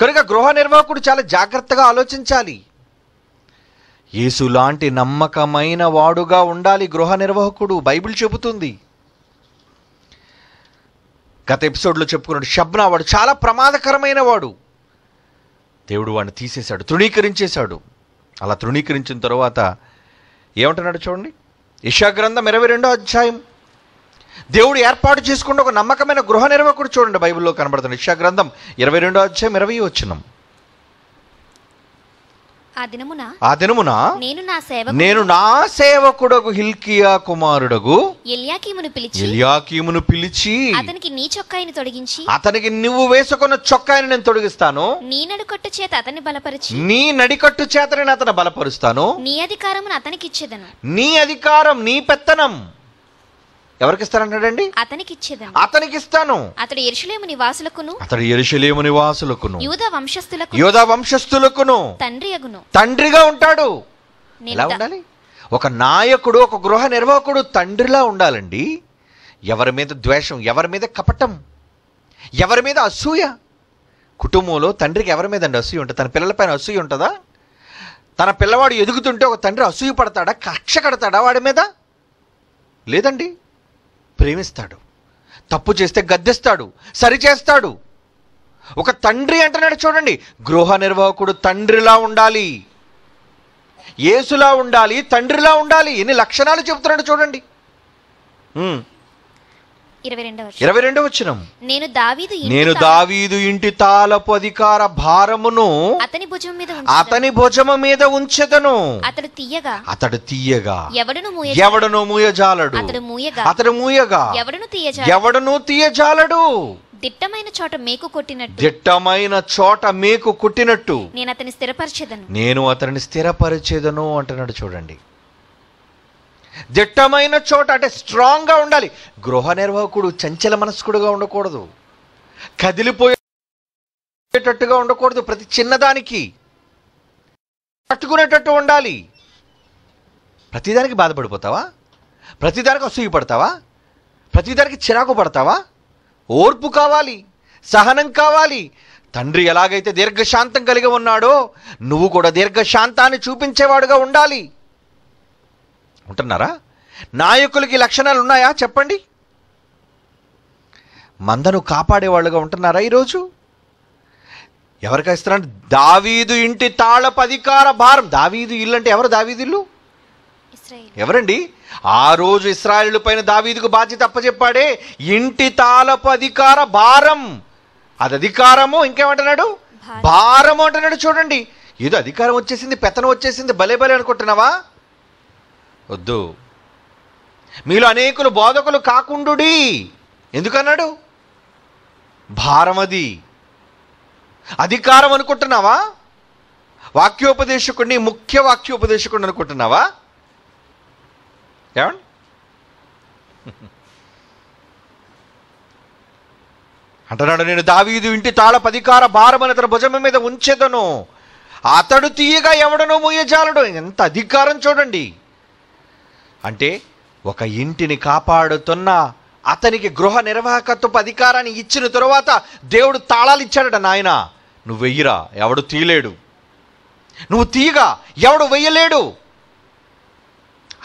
కనుక గృహ నిర్వాహకుడు చాలా జాగ్రత్తగా ఆలోచించాలి యేసులాంటి లాంటి నమ్మకమైన వాడుగా ఉండాలి గృహ నిర్వాహకుడు బైబిల్ చెబుతుంది గత ఎపిసోడ్లో చెప్పుకున్నాడు షబ్నా వాడు చాలా ప్రమాదకరమైన వాడు దేవుడు వాడిని తీసేశాడు తృణీకరించేశాడు అలా తృణీకరించిన తర్వాత ఏమంటున్నాడు చూడండి ఇషాగ్రంథం ఇరవై రెండో అధ్యాయం దేవుడు ఏర్పాటు చేసుకున్న ఒక నమ్మకమైన గృహ నిర్వాహకుడు చూడండి బైబిల్లో కనబడుతుంది ఇషాగ్రంథం ఇరవై రెండో అధ్యాయం ఇరవై వచ్చినాం ఆ దినమున ఆ దినమున నేను నా సేవ నేను నా సేవకుడగు హిల్కియా కుమారుడగు ఎలియాకీమును పిలిచి ఎల్యాకీమును పిలిచి అతనికి నీ చొక్కాయిని తొడిగించి అతనికి నువ్వు వేసుకున్న చొక్కాయిని నేను తొడిగిస్తాను నీ నడికట్టు చేత అతన్ని బలపరిచి నీ నడికట్టు చేత నేను అతను బలపరుస్తాను నీ అధికారం అతనికి ఇచ్చేదను నీ అధికారం నీ పెత్తనం ఎవరికి ఇస్తానంటాడండి అతనికి ఇచ్చేదాన్ని అతనికి ఇస్తాను అతడు ఎరుషలేము నివాసులకును అతడు ఎరుషలేము నివాసులకును యూదా వంశస్థులకు యోధా వంశస్థులకును తండ్రి అగును తండ్రిగా ఉంటాడు ఎలా ఉండాలి ఒక నాయకుడు ఒక గృహ నిర్వాహకుడు తండ్రిలా ఉండాలండి ఎవరి మీద ద్వేషం ఎవరి మీద కపటం ఎవరి మీద అసూయ కుటుంబంలో తండ్రికి ఎవరి మీద అండి అసూయ ఉంటుంది తన పిల్లలపైన అసూయ ఉంటుందా తన పిల్లవాడు ఎదుగుతుంటే ఒక తండ్రి అసూయ పడతాడా కక్ష కడతాడా వాడి మీద లేదండి ప్రేమిస్తాడు తప్పు చేస్తే గద్దెస్తాడు సరిచేస్తాడు ఒక తండ్రి అంటున్నాడు చూడండి గృహ నిర్వాహకుడు తండ్రిలా ఉండాలి యేసులా ఉండాలి తండ్రిలా ఉండాలి ఎన్ని లక్షణాలు చెబుతున్నాడు చూడండి ఇరవై రెండవ వచనం నేను దావీదు నేను దావీదు ఇంటి తాలపు అధికార భారమును అతని భుజం మీద అతని భుజము మీద ఉంచెదను అతడు తీయగా అతడు తీయగా ఎవడను ఎవడను మూయజాలడు అతడు మూయగా అతడు మూయగా ఎవడను తీయజాలడు ఎవడను తీయజాలడు దిట్టమైన చోట మేకు కొట్టినట్టు దిట్టమైన చోట మేకు కొట్టినట్టు నేను అతని స్థిరపరిచేదను నేను అతని స్థిరపరిచేదను అంటున్నాడు చూడండి దిట్టమైన చోట అంటే స్ట్రాంగ్గా ఉండాలి గృహ నిర్వాహకుడు చంచల మనస్కుడుగా ఉండకూడదు కదిలిపోయేటట్టుగా ఉండకూడదు ప్రతి చిన్నదానికి పట్టుకునేటట్టు ఉండాలి ప్రతిదానికి బాధపడిపోతావా ప్రతిదానికి అసూయ పడతావా ప్రతిదానికి చిరాకు పడతావా ఓర్పు కావాలి సహనం కావాలి తండ్రి ఎలాగైతే దీర్ఘశాంతం కలిగి ఉన్నాడో నువ్వు కూడా దీర్ఘశాంతాన్ని చూపించేవాడుగా ఉండాలి ఉంటున్నారా నాయకులకి లక్షణాలు ఉన్నాయా చెప్పండి మందను కాపాడేవాళ్ళుగా ఉంటున్నారా ఈరోజు ఎవరికి ఇస్తారంటే దావీదు ఇంటి తాళపు అధికార భారం దావీదు ఇల్లు అంటే ఎవరు దావీదిల్లు ఎవరండి ఆ రోజు ఇస్రాయేల్ పైన దావీదుకు బాధ్యత అప్పచెప్పాడే ఇంటి తాళపు అధికార భారం అది అధికారము ఇంకేమంటున్నాడు భారము అంటున్నాడు చూడండి ఏదో అధికారం వచ్చేసింది పెత్తనం వచ్చేసింది భలే బలే అనుకుంటున్నావా వద్దు మీలో అనేకులు బోధకులు కాకుండు ఎందుకన్నాడు భారమది అధికారం అనుకుంటున్నావా వాక్యోపదేశకుడిని ముఖ్య వాక్యోపదేశకుడిని అనుకుంటున్నావా ఏమండి అంటున్నాడు నేను దావీదు ఇంటి తాళపధికార అని అతని భుజం మీద ఉంచేదను అతడు తీయగా ఎవడనో మోయజాలడు ఎంత అధికారం చూడండి అంటే ఒక ఇంటిని కాపాడుతున్న అతనికి గృహ నిర్వాహకత్వపు అధికారాన్ని ఇచ్చిన తరువాత దేవుడు తాళాలు ఇచ్చాడట నాయన నువ్వు వెయ్యిరా ఎవడు తీయలేడు నువ్వు తీయగా ఎవడు వెయ్యలేడు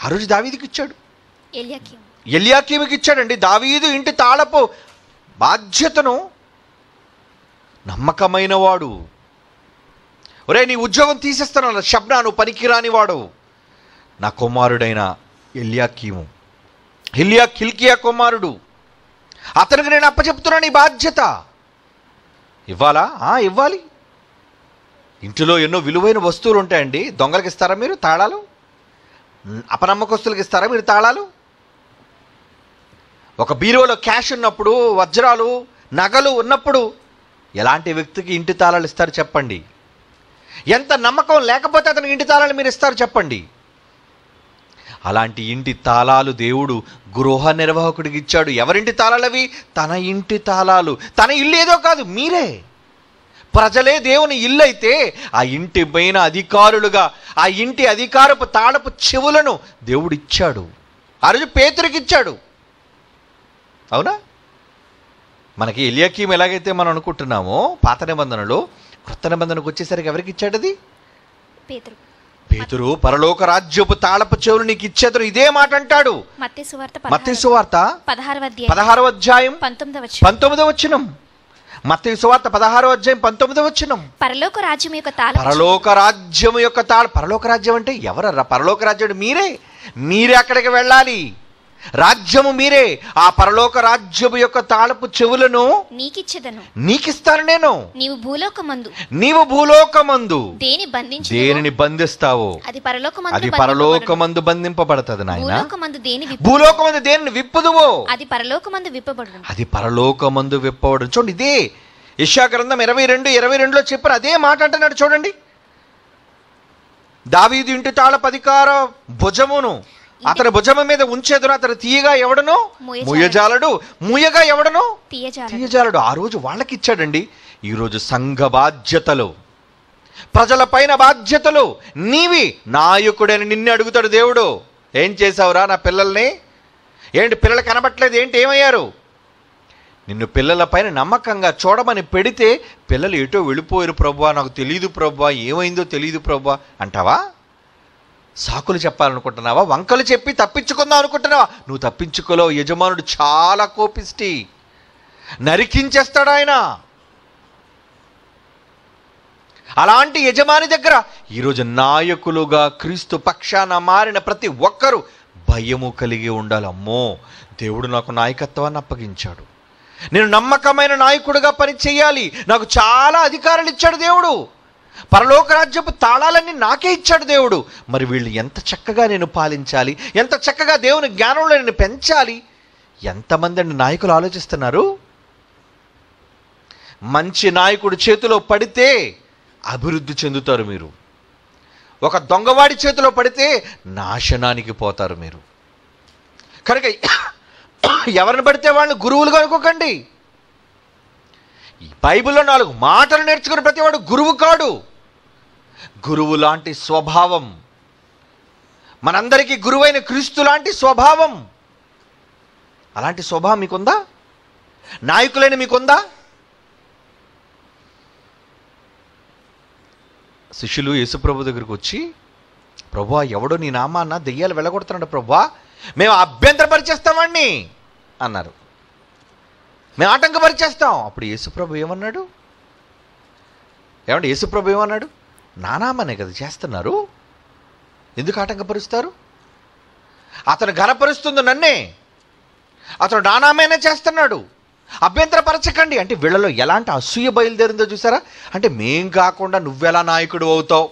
ఆ రోజు దావీదికి ఇచ్చాడు ఎలియాకీమికి ఇచ్చాడండి దావీదు ఇంటి తాళపు బాధ్యతను నమ్మకమైన వాడు ఒరే నీ ఉద్యోగం తీసేస్తాను షబ్నా నువ్వు పనికిరాని వాడు నా కుమారుడైన ఎల్యాకీము హిలియా కిల్కియా కుమారుడు అతనికి నేను అప్పచెప్తున్నాను ఈ బాధ్యత ఇవ్వాలా ఇవ్వాలి ఇంట్లో ఎన్నో విలువైన వస్తువులు ఉంటాయండి దొంగలకు ఇస్తారా మీరు తాళాలు అపనమ్మకస్తులకు ఇస్తారా మీరు తాళాలు ఒక బీరోలో క్యాష్ ఉన్నప్పుడు వజ్రాలు నగలు ఉన్నప్పుడు ఎలాంటి వ్యక్తికి ఇంటి తాళాలు ఇస్తారు చెప్పండి ఎంత నమ్మకం లేకపోతే అతనికి ఇంటి తాళాలు మీరు ఇస్తారు చెప్పండి అలాంటి ఇంటి తాళాలు దేవుడు గృహ నిర్వాహకుడికి ఇచ్చాడు ఎవరింటి తాళాలవి తన ఇంటి తాళాలు తన ఇల్లు ఏదో కాదు మీరే ప్రజలే దేవుని ఇల్లు అయితే ఆ ఇంటి పైన అధికారులుగా ఆ ఇంటి అధికారపు తాళపు చెవులను దేవుడిచ్చాడు ఆ రోజు పేతురికిచ్చాడు అవునా మనకి ఎలియకీం ఎలాగైతే మనం అనుకుంటున్నామో పాత నిబంధనలు కృత నిబంధనకు వచ్చేసరికి ఎవరికి ఇచ్చాడు అది పేతురు పేతురు పరలోక రాజ్యపు తాళపు చెవులు నీకు ఇచ్చేదరు ఇదే మాట అంటాడు మత్స్యవార్త పదహారవ అధ్యాయం పంతొమ్మిదవ వచ్చిన మత్తయి సువార్త పదహారో అధ్యాయం పంతొమ్మిదో వచ్చిన పరలోక రాజ్యం యొక్క తాళ పరలోక రాజ్యం యొక్క తాళ పరలోక రాజ్యం అంటే ఎవర పరలోక రాజ్యం మీరే మీరే అక్కడికి వెళ్ళాలి రాజ్యము మీరే ఆ పరలోక రాజ్యము యొక్క తాళపు చెవులను నీకిచ్చదను నీకిస్తాను నేను నీవు భూలోకమందు నీవు భూలోకమందు దేని బంధించి దేనిని బంధిస్తావు అది పరలోకమందు అది పరలోకమందు బంధింపబడతది నాయన భూలోకమందు దేని భూలోకమందు దేనిని విప్పుదువో అది పరలోకమందు మందు అది పరలోకమందు విప్పబడు చూడండి ఇదే యశా గ్రంథం ఇరవై రెండు ఇరవై రెండులో చెప్పారు అదే మాట అంటున్నాడు చూడండి దావీదు ఇంటి తాళపు అధికార భుజమును అతని భుజము మీద ఉంచేదును అతను తీయగా ఎవడను ముయజాలడు ముయగా ఎవడను తీయజాలడు ఆ రోజు వాళ్ళకి ఇచ్చాడండి ఈరోజు సంఘ బాధ్యతలు ప్రజల పైన బాధ్యతలు నీవి నాయకుడని నిన్ను అడుగుతాడు దేవుడు ఏం చేసావురా నా పిల్లల్ని ఏంటి పిల్లలు కనబట్టలేదు ఏంటి ఏమయ్యారు నిన్ను పిల్లలపైన నమ్మకంగా చూడమని పెడితే పిల్లలు ఎటో వెళ్ళిపోయారు ప్రభు నాకు తెలియదు ప్రభు ఏమైందో తెలియదు ప్రభు అంటావా సాకులు చెప్పాలనుకుంటున్నావా వంకలు చెప్పి తప్పించుకుందాం అనుకుంటున్నావా నువ్వు తప్పించుకోలో యజమానుడు చాలా కోపిష్టి నరికించేస్తాడు ఆయన అలాంటి యజమాని దగ్గర ఈరోజు నాయకులుగా క్రీస్తు పక్షాన మారిన ప్రతి ఒక్కరూ భయము కలిగి ఉండాలమ్మో దేవుడు నాకు నాయకత్వాన్ని అప్పగించాడు నేను నమ్మకమైన నాయకుడిగా పని చేయాలి నాకు చాలా అధికారాలు ఇచ్చాడు దేవుడు పరలోకరాజ్యపు తాళాలన్నీ నాకే ఇచ్చాడు దేవుడు మరి వీళ్ళు ఎంత చక్కగా నేను పాలించాలి ఎంత చక్కగా దేవుని జ్ఞానంలో నేను పెంచాలి ఎంతమంది అండి నాయకులు ఆలోచిస్తున్నారు మంచి నాయకుడు చేతిలో పడితే అభివృద్ధి చెందుతారు మీరు ఒక దొంగవాడి చేతిలో పడితే నాశనానికి పోతారు మీరు కనుక ఎవరిని పడితే వాళ్ళని గురువులుగా అనుకోకండి బైబిల్లో నాలుగు మాటలు నేర్చుకున్న ప్రతివాడు గురువు కాడు గురువు లాంటి స్వభావం మనందరికీ గురువైన క్రీస్తు లాంటి స్వభావం అలాంటి స్వభావం మీకుందా నాయకులైన మీకుందా శిష్యులు యేసుప్రభు దగ్గరికి వచ్చి ప్రభా ఎవడో నీ నామాన్న దెయ్యాలు వెళ్ళగొడుతున్నాడు ప్రభా మేము అభ్యంతరపరిచేస్తామండి అన్నారు మేము ఆటంకపరిచేస్తాం అప్పుడు యేసుప్రభు ఏమన్నాడు ఏమంటే యేసుప్రభు ఏమన్నాడు నానామ్మనే కదా చేస్తున్నారు ఎందుకు ఆటంకపరుస్తారు అతను ఘనపరుస్తుంది నన్నే అతను నానామ్మనే చేస్తున్నాడు అభ్యంతరపరచకండి అంటే వీళ్ళలో ఎలాంటి అసూయ బయలుదేరిందో చూసారా అంటే మేం కాకుండా నువ్వెలా నాయకుడు అవుతావు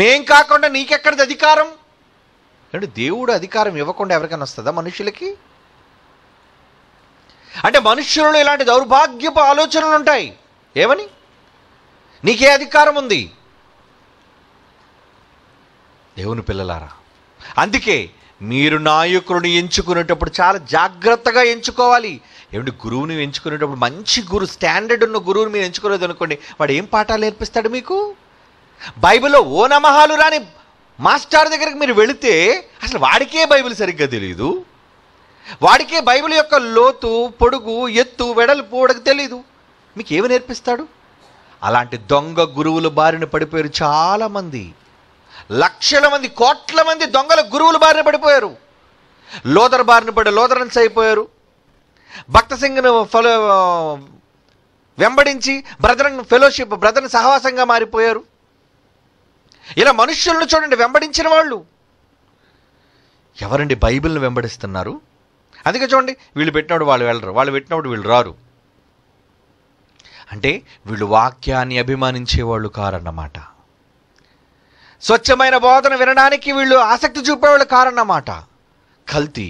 మేం కాకుండా నీకెక్కడిది అధికారం అంటే దేవుడు అధికారం ఇవ్వకుండా ఎవరికైనా వస్తుందా మనుషులకి అంటే మనుషులలో ఇలాంటి దౌర్భాగ్యపు ఆలోచనలు ఉంటాయి ఏమని నీకే అధికారం ఉంది దేవుని పిల్లలారా అందుకే మీరు నాయకులను ఎంచుకునేటప్పుడు చాలా జాగ్రత్తగా ఎంచుకోవాలి ఏమిటి గురువుని ఎంచుకునేటప్పుడు మంచి గురు స్టాండర్డ్ ఉన్న గురువుని మీరు ఎంచుకోలేదు అనుకోండి వాడు ఏం పాఠాలు నేర్పిస్తాడు మీకు బైబిల్లో ఓ నమహాలు రాని మాస్టర్ దగ్గరికి మీరు వెళితే అసలు వాడికే బైబిల్ సరిగ్గా తెలియదు వాడికే బైబిల్ యొక్క లోతు పొడుగు ఎత్తు వెడల్పు వాడికి తెలీదు మీకు ఏమి నేర్పిస్తాడు అలాంటి దొంగ గురువుల బారిన పడిపోయారు చాలామంది లక్షల మంది కోట్ల మంది దొంగల గురువుల బారిన పడిపోయారు లోదర్ బారిన పడి లోదరన్స్ అయిపోయారు భక్త సింగ్ను ఫలో వెంబడించి బ్రదర్ ఫెలోషిప్ బ్రదర్ సహవాసంగా మారిపోయారు ఇలా మనుష్యులను చూడండి వెంబడించిన వాళ్ళు ఎవరండి బైబిల్ని వెంబడిస్తున్నారు అందుకే చూడండి వీళ్ళు పెట్టినప్పుడు వాళ్ళు వెళ్ళరు వాళ్ళు పెట్టినప్పుడు వీళ్ళు రారు అంటే వీళ్ళు వాక్యాన్ని అభిమానించేవాళ్ళు కారన్నమాట స్వచ్ఛమైన బోధన వినడానికి వీళ్ళు ఆసక్తి చూపేవాళ్ళు కారన్నమాట కల్తీ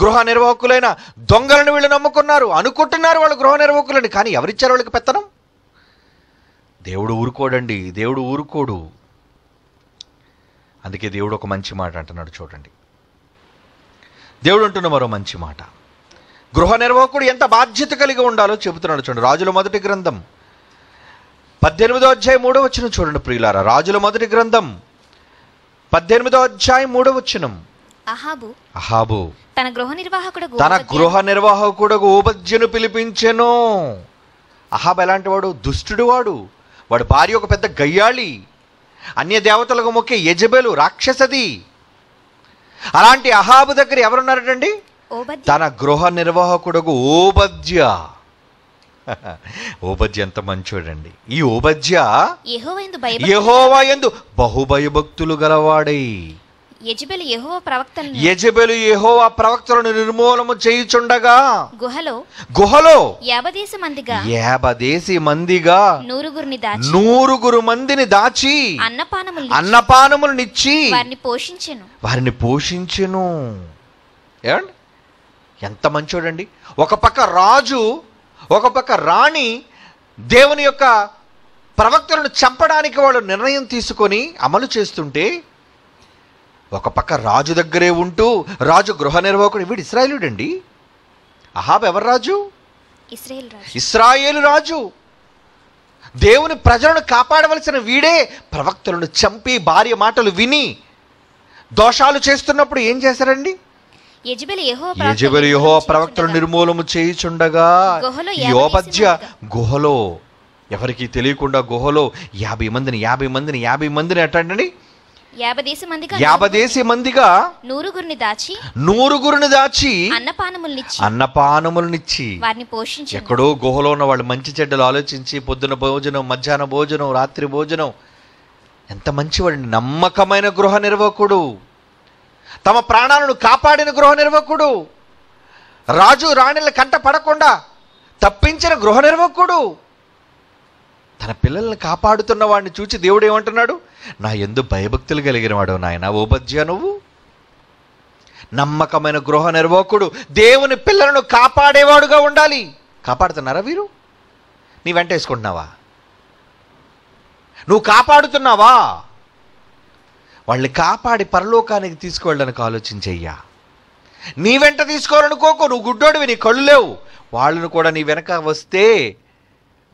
గృహ నిర్వాహకులైన దొంగలను వీళ్ళు నమ్ముకున్నారు అనుకుంటున్నారు వాళ్ళు గృహ నిర్వాహకులని కానీ ఎవరిచ్చారు వాళ్ళకి పెత్తనం దేవుడు ఊరుకోడండి దేవుడు ఊరుకోడు అందుకే దేవుడు ఒక మంచి మాట అంటున్నాడు చూడండి దేవుడు అంటున్న మరో మంచి మాట గృహ నిర్వాహకుడు ఎంత బాధ్యత కలిగి ఉండాలో చెబుతున్నాడు చూడండి రాజుల మొదటి గ్రంథం పద్దెనిమిదో అధ్యాయం మూడో వచ్చిన చూడండి ప్రియులారా రాజుల మొదటి గ్రంథం పద్దెనిమిదో అధ్యాయం మూడో వచ్చిన తన గృహ నిర్వాహకుడు ఊపధ్యను పిలిపించెను అహాబ్ ఎలాంటి వాడు దుష్టుడు వాడు వాడు భార్య ఒక పెద్ద గయ్యాళి అన్య దేవతలకు మొక్కే యజబెలు రాక్షసది అలాంటి అహాబు దగ్గర ఎవరున్నారటండి తన గృహ నిర్వాహకుడుకు ఓబద్య ఓబద్య ఎంత మంచోడండి ఈ ఓబద్య యహోవా ఎందు బహుభయభక్తులు గలవాడై యజబెలు యహోవా ప్రవక్తలను యజబెలు యహోవా ప్రవక్తలను నిర్మూలము చేయుచుండగా గుహలో గుహలో యాభదేసి మందిగా యాభదేసి మందిగా నూరుగురిని దాచి నూరుగురు మందిని దాచి అన్నపానములు అన్నపానములు నిచ్చి వారిని పోషించెను వారిని పోషించెను ఏమండి ఎంత మంచోడండి ఒక పక్క రాజు ఒక పక్క రాణి దేవుని యొక్క ప్రవక్తలను చంపడానికి వాళ్ళు నిర్ణయం తీసుకొని అమలు చేస్తుంటే ఒక పక్క రాజు దగ్గరే ఉంటూ రాజు గృహ నిర్వాహకుడు వీడు ఇస్రాయేలుడండి అహాబ్ ఎవరు రాజు ఇస్రాయేలు రాజు దేవుని ప్రజలను కాపాడవలసిన వీడే ప్రవక్తలను చంపి భార్య మాటలు విని దోషాలు చేస్తున్నప్పుడు ఏం చేశారండి యజబెలి యహో ప్రవక్తలు నిర్మూలము చేయుచుండగా యోపధ్య గుహలో ఎవరికి తెలియకుండా గుహలో యాభై మందిని యాభై మందిని యాభై మందిని ఎట్టండి యాభదేసి మందిగా నూరుగురిని దాచి నూరుగురిని దాచి అన్నపానములనిచ్చి అన్నపానములనిచ్చి వారిని పోషించి ఎక్కడో గుహలో ఉన్న వాళ్ళు మంచి చెడ్డలు ఆలోచించి పొద్దున భోజనం మధ్యాహ్న భోజనం రాత్రి భోజనం ఎంత వాడిని నమ్మకమైన గృహ నిర్వాహకుడు తమ ప్రాణాలను కాపాడిన గృహ నిర్వకుడు రాజు రాణిల కంట పడకుండా తప్పించిన గృహ నిర్వకుడు తన పిల్లల్ని కాపాడుతున్న వాడిని చూచి దేవుడు ఏమంటున్నాడు నా ఎందు భయభక్తులు కలిగిన వాడు నాయన ఓబద్య నువ్వు నమ్మకమైన గృహ నిర్వాహకుడు దేవుని పిల్లలను కాపాడేవాడుగా ఉండాలి కాపాడుతున్నారా వీరు నీ వెంట వేసుకుంటున్నావా నువ్వు కాపాడుతున్నావా వాళ్ళని కాపాడి పరలోకానికి తీసుకువెళ్ళడానికి ఆలోచించయ్యా నీ వెంట తీసుకోవాలనుకోకు నువ్వు గుడ్డోడివి నీ కళ్ళు లేవు వాళ్ళను కూడా నీ వెనక వస్తే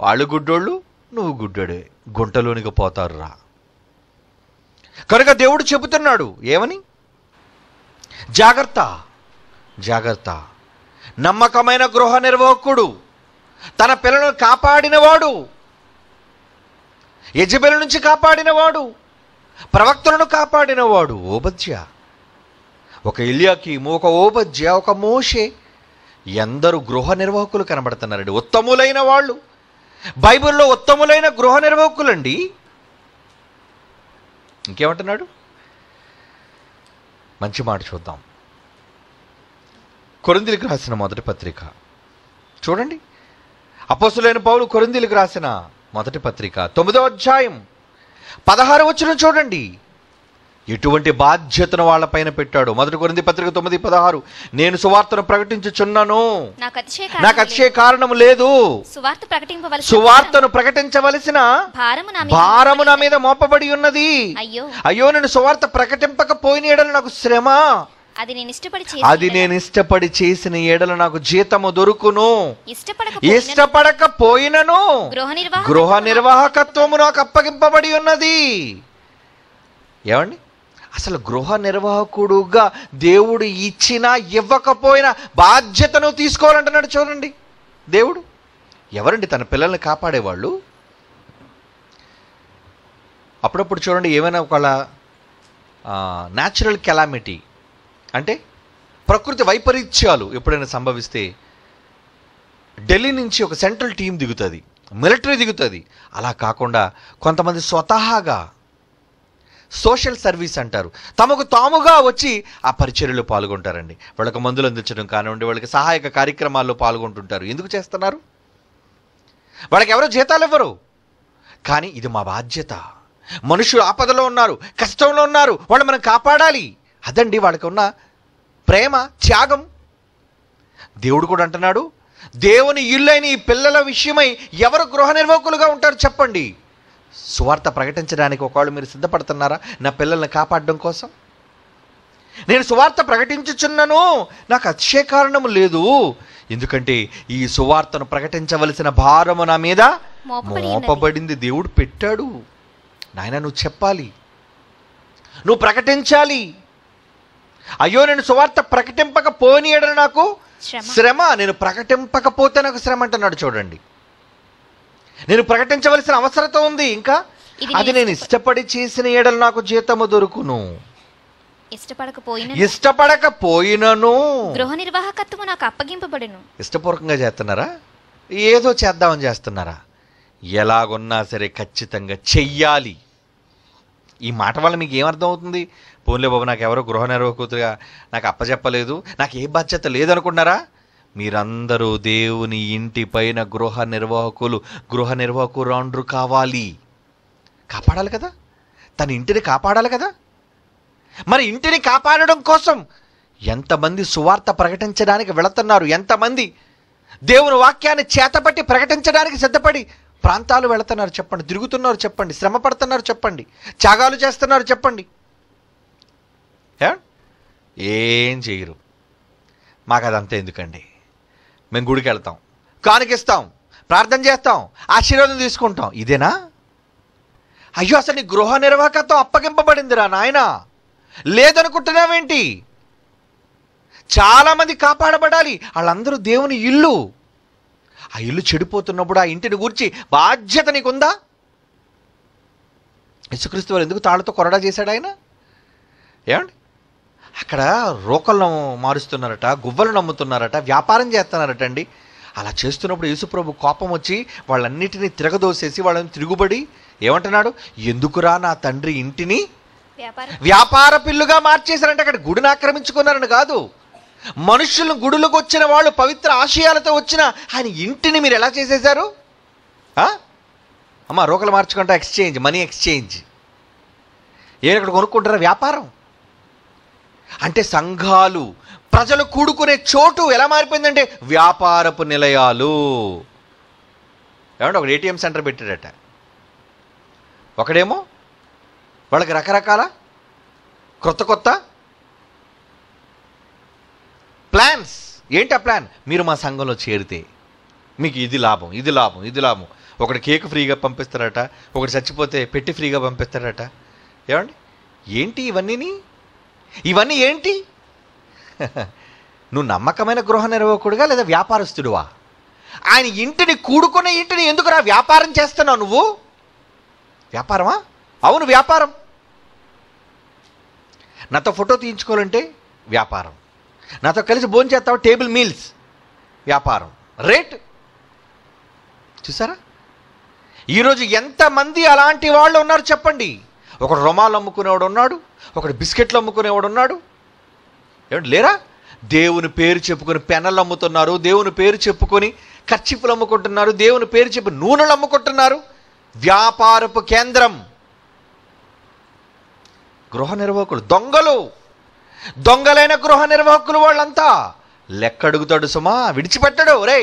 వాళ్ళు గుడ్డోళ్ళు నువ్వు గుడ్డోడే గుంటలోనికి పోతారు రా కనుక దేవుడు చెబుతున్నాడు ఏమని జాగ్రత్త జాగ్రత్త నమ్మకమైన గృహ నిర్వాహకుడు తన పిల్లలను కాపాడినవాడు యజబెల నుంచి కాపాడినవాడు ప్రవక్తలను కాపాడినవాడు ఓబద్య ఒక ఇలియాకీము ఒక ఓబద్య ఒక మోషే ఎందరు గృహ నిర్వాహకులు కనబడుతున్నారండి ఉత్తములైన వాళ్ళు బైబిల్లో ఉత్తములైన గృహ నిర్వాహకులండి ఇంకేమంటున్నాడు మంచి మాట చూద్దాం కొరిందిలికి రాసిన మొదటి పత్రిక చూడండి అపోసులైన పౌలు కొరిందిలికి రాసిన మొదటి పత్రిక తొమ్మిదో అధ్యాయం పదహారు వచ్చిన చూడండి ఎటువంటి బాధ్యతను వాళ్ళపైన పెట్టాడు మొదటి కొరింది పత్రిక తొమ్మిది పదహారు నేను సువార్తను ప్రకటించుచున్నాను నాకు అతిశయ కారణం లేదు సువార్తను ప్రకటించవలసిన భారము నా మీద మోపబడి ఉన్నది అయ్యో నేను సువార్త ప్రకటింపకపోయిన నాకు శ్రమ అది నేను ఇష్టపడి చేసిన అది నేను ఇష్టపడి చేసిన ఏడల నాకు జీతము దొరుకును ఇష్టపడకపోయినను గృహ నిర్వాహకత్వము నాకు అప్పగింపబడి ఉన్నది ఏమండి అసలు గృహ నిర్వాహకుడుగా దేవుడు ఇచ్చినా ఇవ్వకపోయినా బాధ్యతను తీసుకోవాలంటున్నాడు చూడండి దేవుడు ఎవరండి తన పిల్లల్ని కాపాడేవాళ్ళు అప్పుడప్పుడు చూడండి ఏమైనా ఒకళ్ళ న్యాచురల్ కెలామిటీ అంటే ప్రకృతి వైపరీత్యాలు ఎప్పుడైనా సంభవిస్తే ఢిల్లీ నుంచి ఒక సెంట్రల్ టీం దిగుతుంది మిలిటరీ దిగుతుంది అలా కాకుండా కొంతమంది స్వతహాగా సోషల్ సర్వీస్ అంటారు తమకు తాముగా వచ్చి ఆ పరిచర్యలో పాల్గొంటారండి వాళ్ళకి మందులు అందించడం కానివ్వండి వాళ్ళకి సహాయక కార్యక్రమాల్లో పాల్గొంటుంటారు ఎందుకు చేస్తున్నారు వాళ్ళకి ఎవరో జీతాలు ఇవ్వరు కానీ ఇది మా బాధ్యత మనుషులు ఆపదలో ఉన్నారు కష్టంలో ఉన్నారు వాళ్ళు మనం కాపాడాలి అదండి వాళ్ళకున్న ఉన్న ప్రేమ త్యాగం దేవుడు కూడా అంటున్నాడు దేవుని ఇల్లైన ఈ పిల్లల విషయమై ఎవరు గృహ నిర్వాహకులుగా ఉంటారు చెప్పండి సువార్త ప్రకటించడానికి ఒకవేళ మీరు సిద్ధపడుతున్నారా నా పిల్లల్ని కాపాడడం కోసం నేను సువార్త ప్రకటించుచున్నాను నాకు అతిశయ కారణము లేదు ఎందుకంటే ఈ సువార్తను ప్రకటించవలసిన భారము నా మీద మోపబడింది దేవుడు పెట్టాడు నాయన నువ్వు చెప్పాలి నువ్వు ప్రకటించాలి అయ్యో నేను సువార్త ప్రకటింపక నాకు శ్రమ నేను ప్రకటింపకపోతే నాకు శ్రమ అంటున్నాడు చూడండి నేను ప్రకటించవలసిన అవసరత ఉంది ఇంకా అది నేను ఇష్టపడి చేసిన ఏడలు నాకు జీతము దొరుకును ఇష్టపడకపోయినను గృహ నిర్వాహకత్వము నాకు అప్పగింపబడిను ఇష్టపూర్వకంగా చేస్తున్నారా ఏదో చేద్దామని చేస్తున్నారా ఎలాగున్నా సరే ఖచ్చితంగా చెయ్యాలి ఈ మాట వల్ల మీకు ఏమర్థం అవుతుంది పోన్లే బాబు నాకు ఎవరో గృహ నిర్వహకుతుగా నాకు అప్పచెప్పలేదు నాకు ఏ బాధ్యత లేదనుకున్నారా మీరందరూ దేవుని ఇంటి పైన గృహ నిర్వాహకులు గృహ నిర్వాహకురాండ్రు కావాలి కాపాడాలి కదా తన ఇంటిని కాపాడాలి కదా మరి ఇంటిని కాపాడడం కోసం ఎంతమంది సువార్త ప్రకటించడానికి వెళుతున్నారు ఎంతమంది దేవుని వాక్యాన్ని చేతపట్టి ప్రకటించడానికి సిద్ధపడి ప్రాంతాలు వెళుతున్నారు చెప్పండి తిరుగుతున్నారు చెప్పండి శ్రమ పడుతున్నారు చెప్పండి త్యాగాలు చేస్తున్నారు చెప్పండి ఏం చేయరు మాకు అదంతా ఎందుకండి మేము గుడికి వెళ్తాం కానికిస్తాం ప్రార్థన చేస్తాం ఆశీర్వాదం తీసుకుంటాం ఇదేనా అయ్యో అసలు నీ గృహ నిర్వాహకత్వం అప్పగింపబడిందిరా నాయన లేదనుకుంటున్నావేంటి చాలామంది కాపాడబడాలి వాళ్ళందరూ దేవుని ఇల్లు ఆ ఇల్లు చెడిపోతున్నప్పుడు ఆ ఇంటిని గూర్చి బాధ్యత నీకుందా యశుక్రీస్తు వారు ఎందుకు తాళ్ళతో కొరడా చేశాడు ఆయన ఏమండి అక్కడ రోకలను మారుస్తున్నారట గువ్వలు నమ్ముతున్నారట వ్యాపారం చేస్తున్నారట అండి అలా చేస్తున్నప్పుడు యేసుప్రభు కోపం వచ్చి వాళ్ళన్నిటినీ తిరగదోసేసి వాళ్ళని తిరుగుబడి ఏమంటున్నాడు ఎందుకురా నా తండ్రి ఇంటిని వ్యాపార పిల్లుగా మార్చేశారంటే అక్కడ గుడిని ఆక్రమించుకున్నారని కాదు మనుషులు గుడులకు వచ్చిన వాళ్ళు పవిత్ర ఆశయాలతో వచ్చిన ఆయన ఇంటిని మీరు ఎలా చేసేశారు అమ్మ రోకలు మార్చుకుంటా ఎక్స్చేంజ్ మనీ ఎక్స్చేంజ్ ఏమి కొనుక్కుంటారా వ్యాపారం అంటే సంఘాలు ప్రజలు కూడుకునే చోటు ఎలా మారిపోయిందంటే వ్యాపారపు నిలయాలు ఏమంటే ఒక ఏటీఎం సెంటర్ పెట్టాడట ఒకడేమో వాళ్ళకి రకరకాల కొత్త కొత్త ప్లాన్స్ ఏంటి ఆ ప్లాన్ మీరు మా సంఘంలో చేరితే మీకు ఇది లాభం ఇది లాభం ఇది లాభం ఒకటి కేక్ ఫ్రీగా పంపిస్తారట ఒకటి చచ్చిపోతే పెట్టి ఫ్రీగా పంపిస్తారట ఏమండి ఏంటి ఇవన్నీని ఇవన్నీ ఏంటి నువ్వు నమ్మకమైన గృహ నిర్వాహకుడుగా లేదా వ్యాపారస్తుడువా ఆయన ఇంటిని కూడుకున్న ఇంటిని ఎందుకురా వ్యాపారం చేస్తున్నావు నువ్వు వ్యాపారమా అవును వ్యాపారం నాతో ఫోటో తీయించుకోవాలంటే వ్యాపారం నాతో కలిసి భోజనం చేస్తావు టేబుల్ మీల్స్ వ్యాపారం రేట్ చూసారా ఈరోజు ఎంతమంది అలాంటి వాళ్ళు ఉన్నారు చెప్పండి ఒకడు రుమాలు అమ్ముకునేవాడు ఉన్నాడు ఒకడు బిస్కెట్లు అమ్ముకునేవాడు ఉన్నాడు ఏమంటే లేరా దేవుని పేరు చెప్పుకొని పెనలు అమ్ముతున్నారు దేవుని పేరు చెప్పుకొని ఖర్చిపులు అమ్ముకుంటున్నారు దేవుని పేరు చెప్పి నూనెలు అమ్ముకుంటున్నారు వ్యాపారపు కేంద్రం గృహ నిర్వాహకులు దొంగలు దొంగలైన గృహ నిర్వాహకులు వాళ్ళంతా లెక్కడుగుతాడు సుమా విడిచిపెట్టడు రే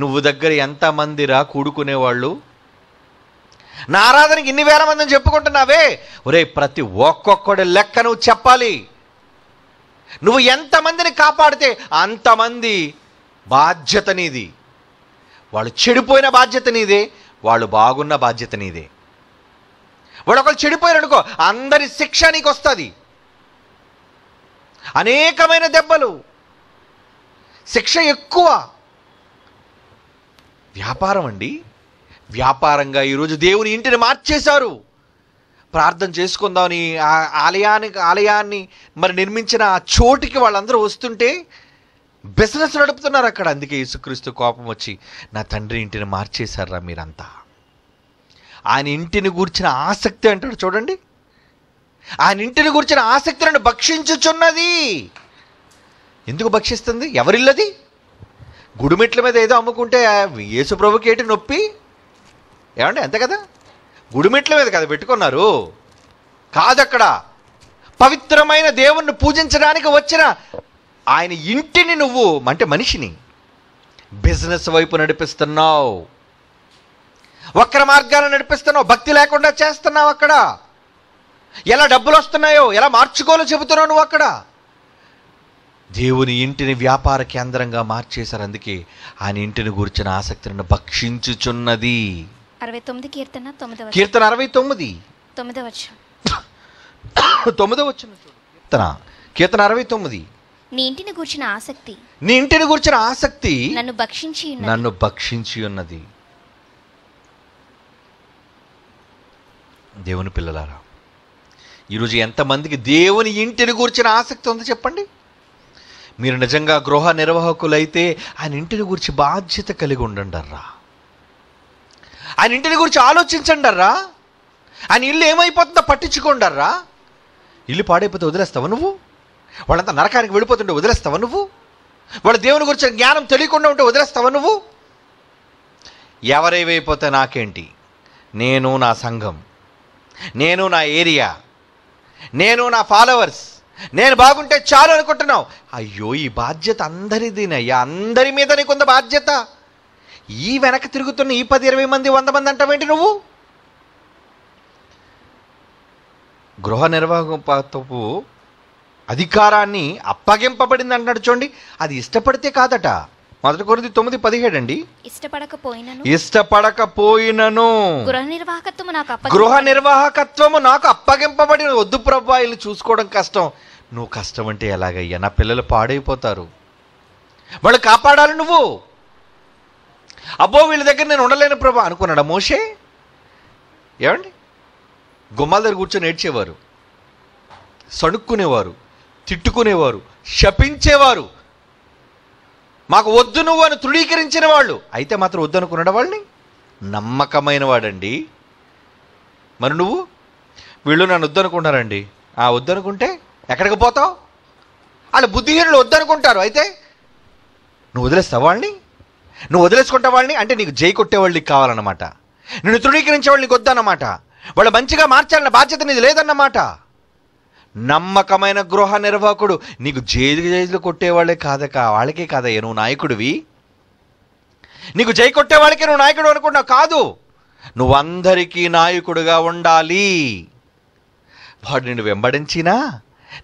నువ్వు దగ్గర ఎంతమందిరా కూడుకునేవాళ్ళు నా ఆరాధనకి ఇన్ని వేల మందిని చెప్పుకుంటున్నావే ఒరే ప్రతి ఒక్కొక్కడి లెక్క నువ్వు చెప్పాలి నువ్వు ఎంతమందిని కాపాడితే అంతమంది బాధ్యత నీది వాళ్ళు చెడిపోయిన బాధ్యత నీదే వాళ్ళు బాగున్న బాధ్యత నీదే వాళ్ళు ఒకళ్ళు చెడిపోయారు అనుకో అందరి శిక్ష నీకు వస్తుంది అనేకమైన దెబ్బలు శిక్ష ఎక్కువ వ్యాపారం అండి వ్యాపారంగా ఈరోజు దేవుని ఇంటిని మార్చేశారు ప్రార్థన చేసుకుందామని ఆలయానికి ఆలయాన్ని మరి నిర్మించిన ఆ చోటికి వాళ్ళందరూ వస్తుంటే బిజినెస్ నడుపుతున్నారు అక్కడ అందుకే యేసుక్రీస్తు కోపం వచ్చి నా తండ్రి ఇంటిని మార్చేశారా మీరంతా ఆయన ఇంటిని గూర్చిన ఆసక్తి అంటాడు చూడండి ఆయన ఇంటిని గురించిన ఆసక్తులను భక్షించుచున్నది ఎందుకు భక్షిస్తుంది ఎవరిల్లది గుడిమెట్ల మీద ఏదో అమ్ముకుంటే ప్రభుకి ఏటి నొప్పి ఏమండి అంతే కదా గుడిమెట్ల మీద కదా పెట్టుకున్నారు కాదక్కడ పవిత్రమైన దేవుణ్ణి పూజించడానికి వచ్చిన ఆయన ఇంటిని నువ్వు అంటే మనిషిని బిజినెస్ వైపు నడిపిస్తున్నావు వక్ర మార్గాన్ని నడిపిస్తున్నావు భక్తి లేకుండా చేస్తున్నావు అక్కడ ఎలా డబ్బులు వస్తున్నాయో ఎలా మార్చుకోవాలో చెబుతున్నావు నువ్వు అక్కడ దేవుని ఇంటిని వ్యాపార కేంద్రంగా మార్చేశారు అందుకే ఆయన ఇంటిని గురించిన ఆసక్తిని భక్షించుచున్నది అరవై తొమ్మిది కీర్తన తొమ్మిదవ కీర్తన అరవై తొమ్మిది తొమ్మిదో వచ్చిన కీర్తన కీర్తన అరవై తొమ్మిది నీ ఇంటిని గురించిన ఆసక్తి నీ ఇంటిని గురించిన ఆసక్తి నన్ను భక్షించి నన్ను భక్షించి ఉన్నది దేవుని పిల్లలారా ఈరోజు ఎంతమందికి దేవుని ఇంటిని గురించిన ఆసక్తి ఉందో చెప్పండి మీరు నిజంగా గృహ నిర్వాహకులైతే ఆయన ఇంటిని గురించి బాధ్యత కలిగి ఉండండి అర్రా ఆయన ఇంటిని గురించి ఆలోచించండి అర్రా ఆయన ఇల్లు ఏమైపోతుందో పట్టించుకోండి అర్రా ఇల్లు పాడైపోతే వదిలేస్తావా నువ్వు వాళ్ళంతా నరకానికి వెళ్ళిపోతుంటే వదిలేస్తావా నువ్వు వాళ్ళ దేవుని గురించి జ్ఞానం తెలియకుండా ఉంటే వదిలేస్తావా నువ్వు ఎవరైపోతే నాకేంటి నేను నా సంఘం నేను నా ఏరియా నేను నా ఫాలోవర్స్ నేను బాగుంటే చాలు అనుకుంటున్నావు అయ్యో ఈ బాధ్యత అందరిదినయ్యా అందరి మీద నీకుంద బాధ్యత ఈ వెనక తిరుగుతున్న ఈ పది ఇరవై మంది వంద మంది అంటావేంటి నువ్వు గృహ నిర్వాహకత్వపు అధికారాన్ని అప్పగింపబడింది అంటున్నాడు చూడండి అది ఇష్టపడితే కాదట మొదటి కొరింది తొమ్మిది పదిహేడు అండి ఇష్టపడకపోయినను ఇష్టపడకపోయినను గృహ నిర్వాహకత్వము నాకు అప్పగింపబడి వద్దు ప్రభా వీళ్ళు చూసుకోవడం కష్టం నువ్వు కష్టం అంటే ఎలాగయ్యా నా పిల్లలు పాడైపోతారు వాళ్ళు కాపాడాలి నువ్వు అబ్బో వీళ్ళ దగ్గర నేను ఉండలేను ప్రభా అనుకున్నాడా మోషే ఏమండి గుమ్మాల దగ్గర కూర్చొని ఏడ్చేవారు సణుక్కునేవారు తిట్టుకునేవారు శపించేవారు మాకు వద్దు నువ్వు అని తృఢీకరించిన వాళ్ళు అయితే మాత్రం వద్దనుకున్న వాళ్ళని నమ్మకమైన వాడండి మరి నువ్వు వీళ్ళు నన్ను వద్దనుకున్నారండి ఆ వద్దనుకుంటే ఎక్కడికి పోతావు వాళ్ళు బుద్ధిహీనులు వద్దనుకుంటారు అయితే నువ్వు వదిలేస్తావు వాళ్ళని నువ్వు వదిలేసుకుంటా వాళ్ళని అంటే నీకు జై వాళ్ళకి కావాలన్నమాట నిన్ను తృఢీకరించే వాళ్ళకి వద్దన్నమాట వాళ్ళు మంచిగా మార్చాలన్న బాధ్యత నీది లేదన్నమాట నమ్మకమైన గృహ నిర్వాహకుడు నీకు జైలు జైలు కొట్టేవాళ్ళే కాదక వాళ్ళకే కాదయ్యా నువ్వు నాయకుడివి నీకు జై కొట్టేవాళ్ళకి నువ్వు నాయకుడు అనుకుంటున్నావు కాదు నువ్వందరికీ నాయకుడుగా ఉండాలి వాడు నిన్ను వెంబడించినా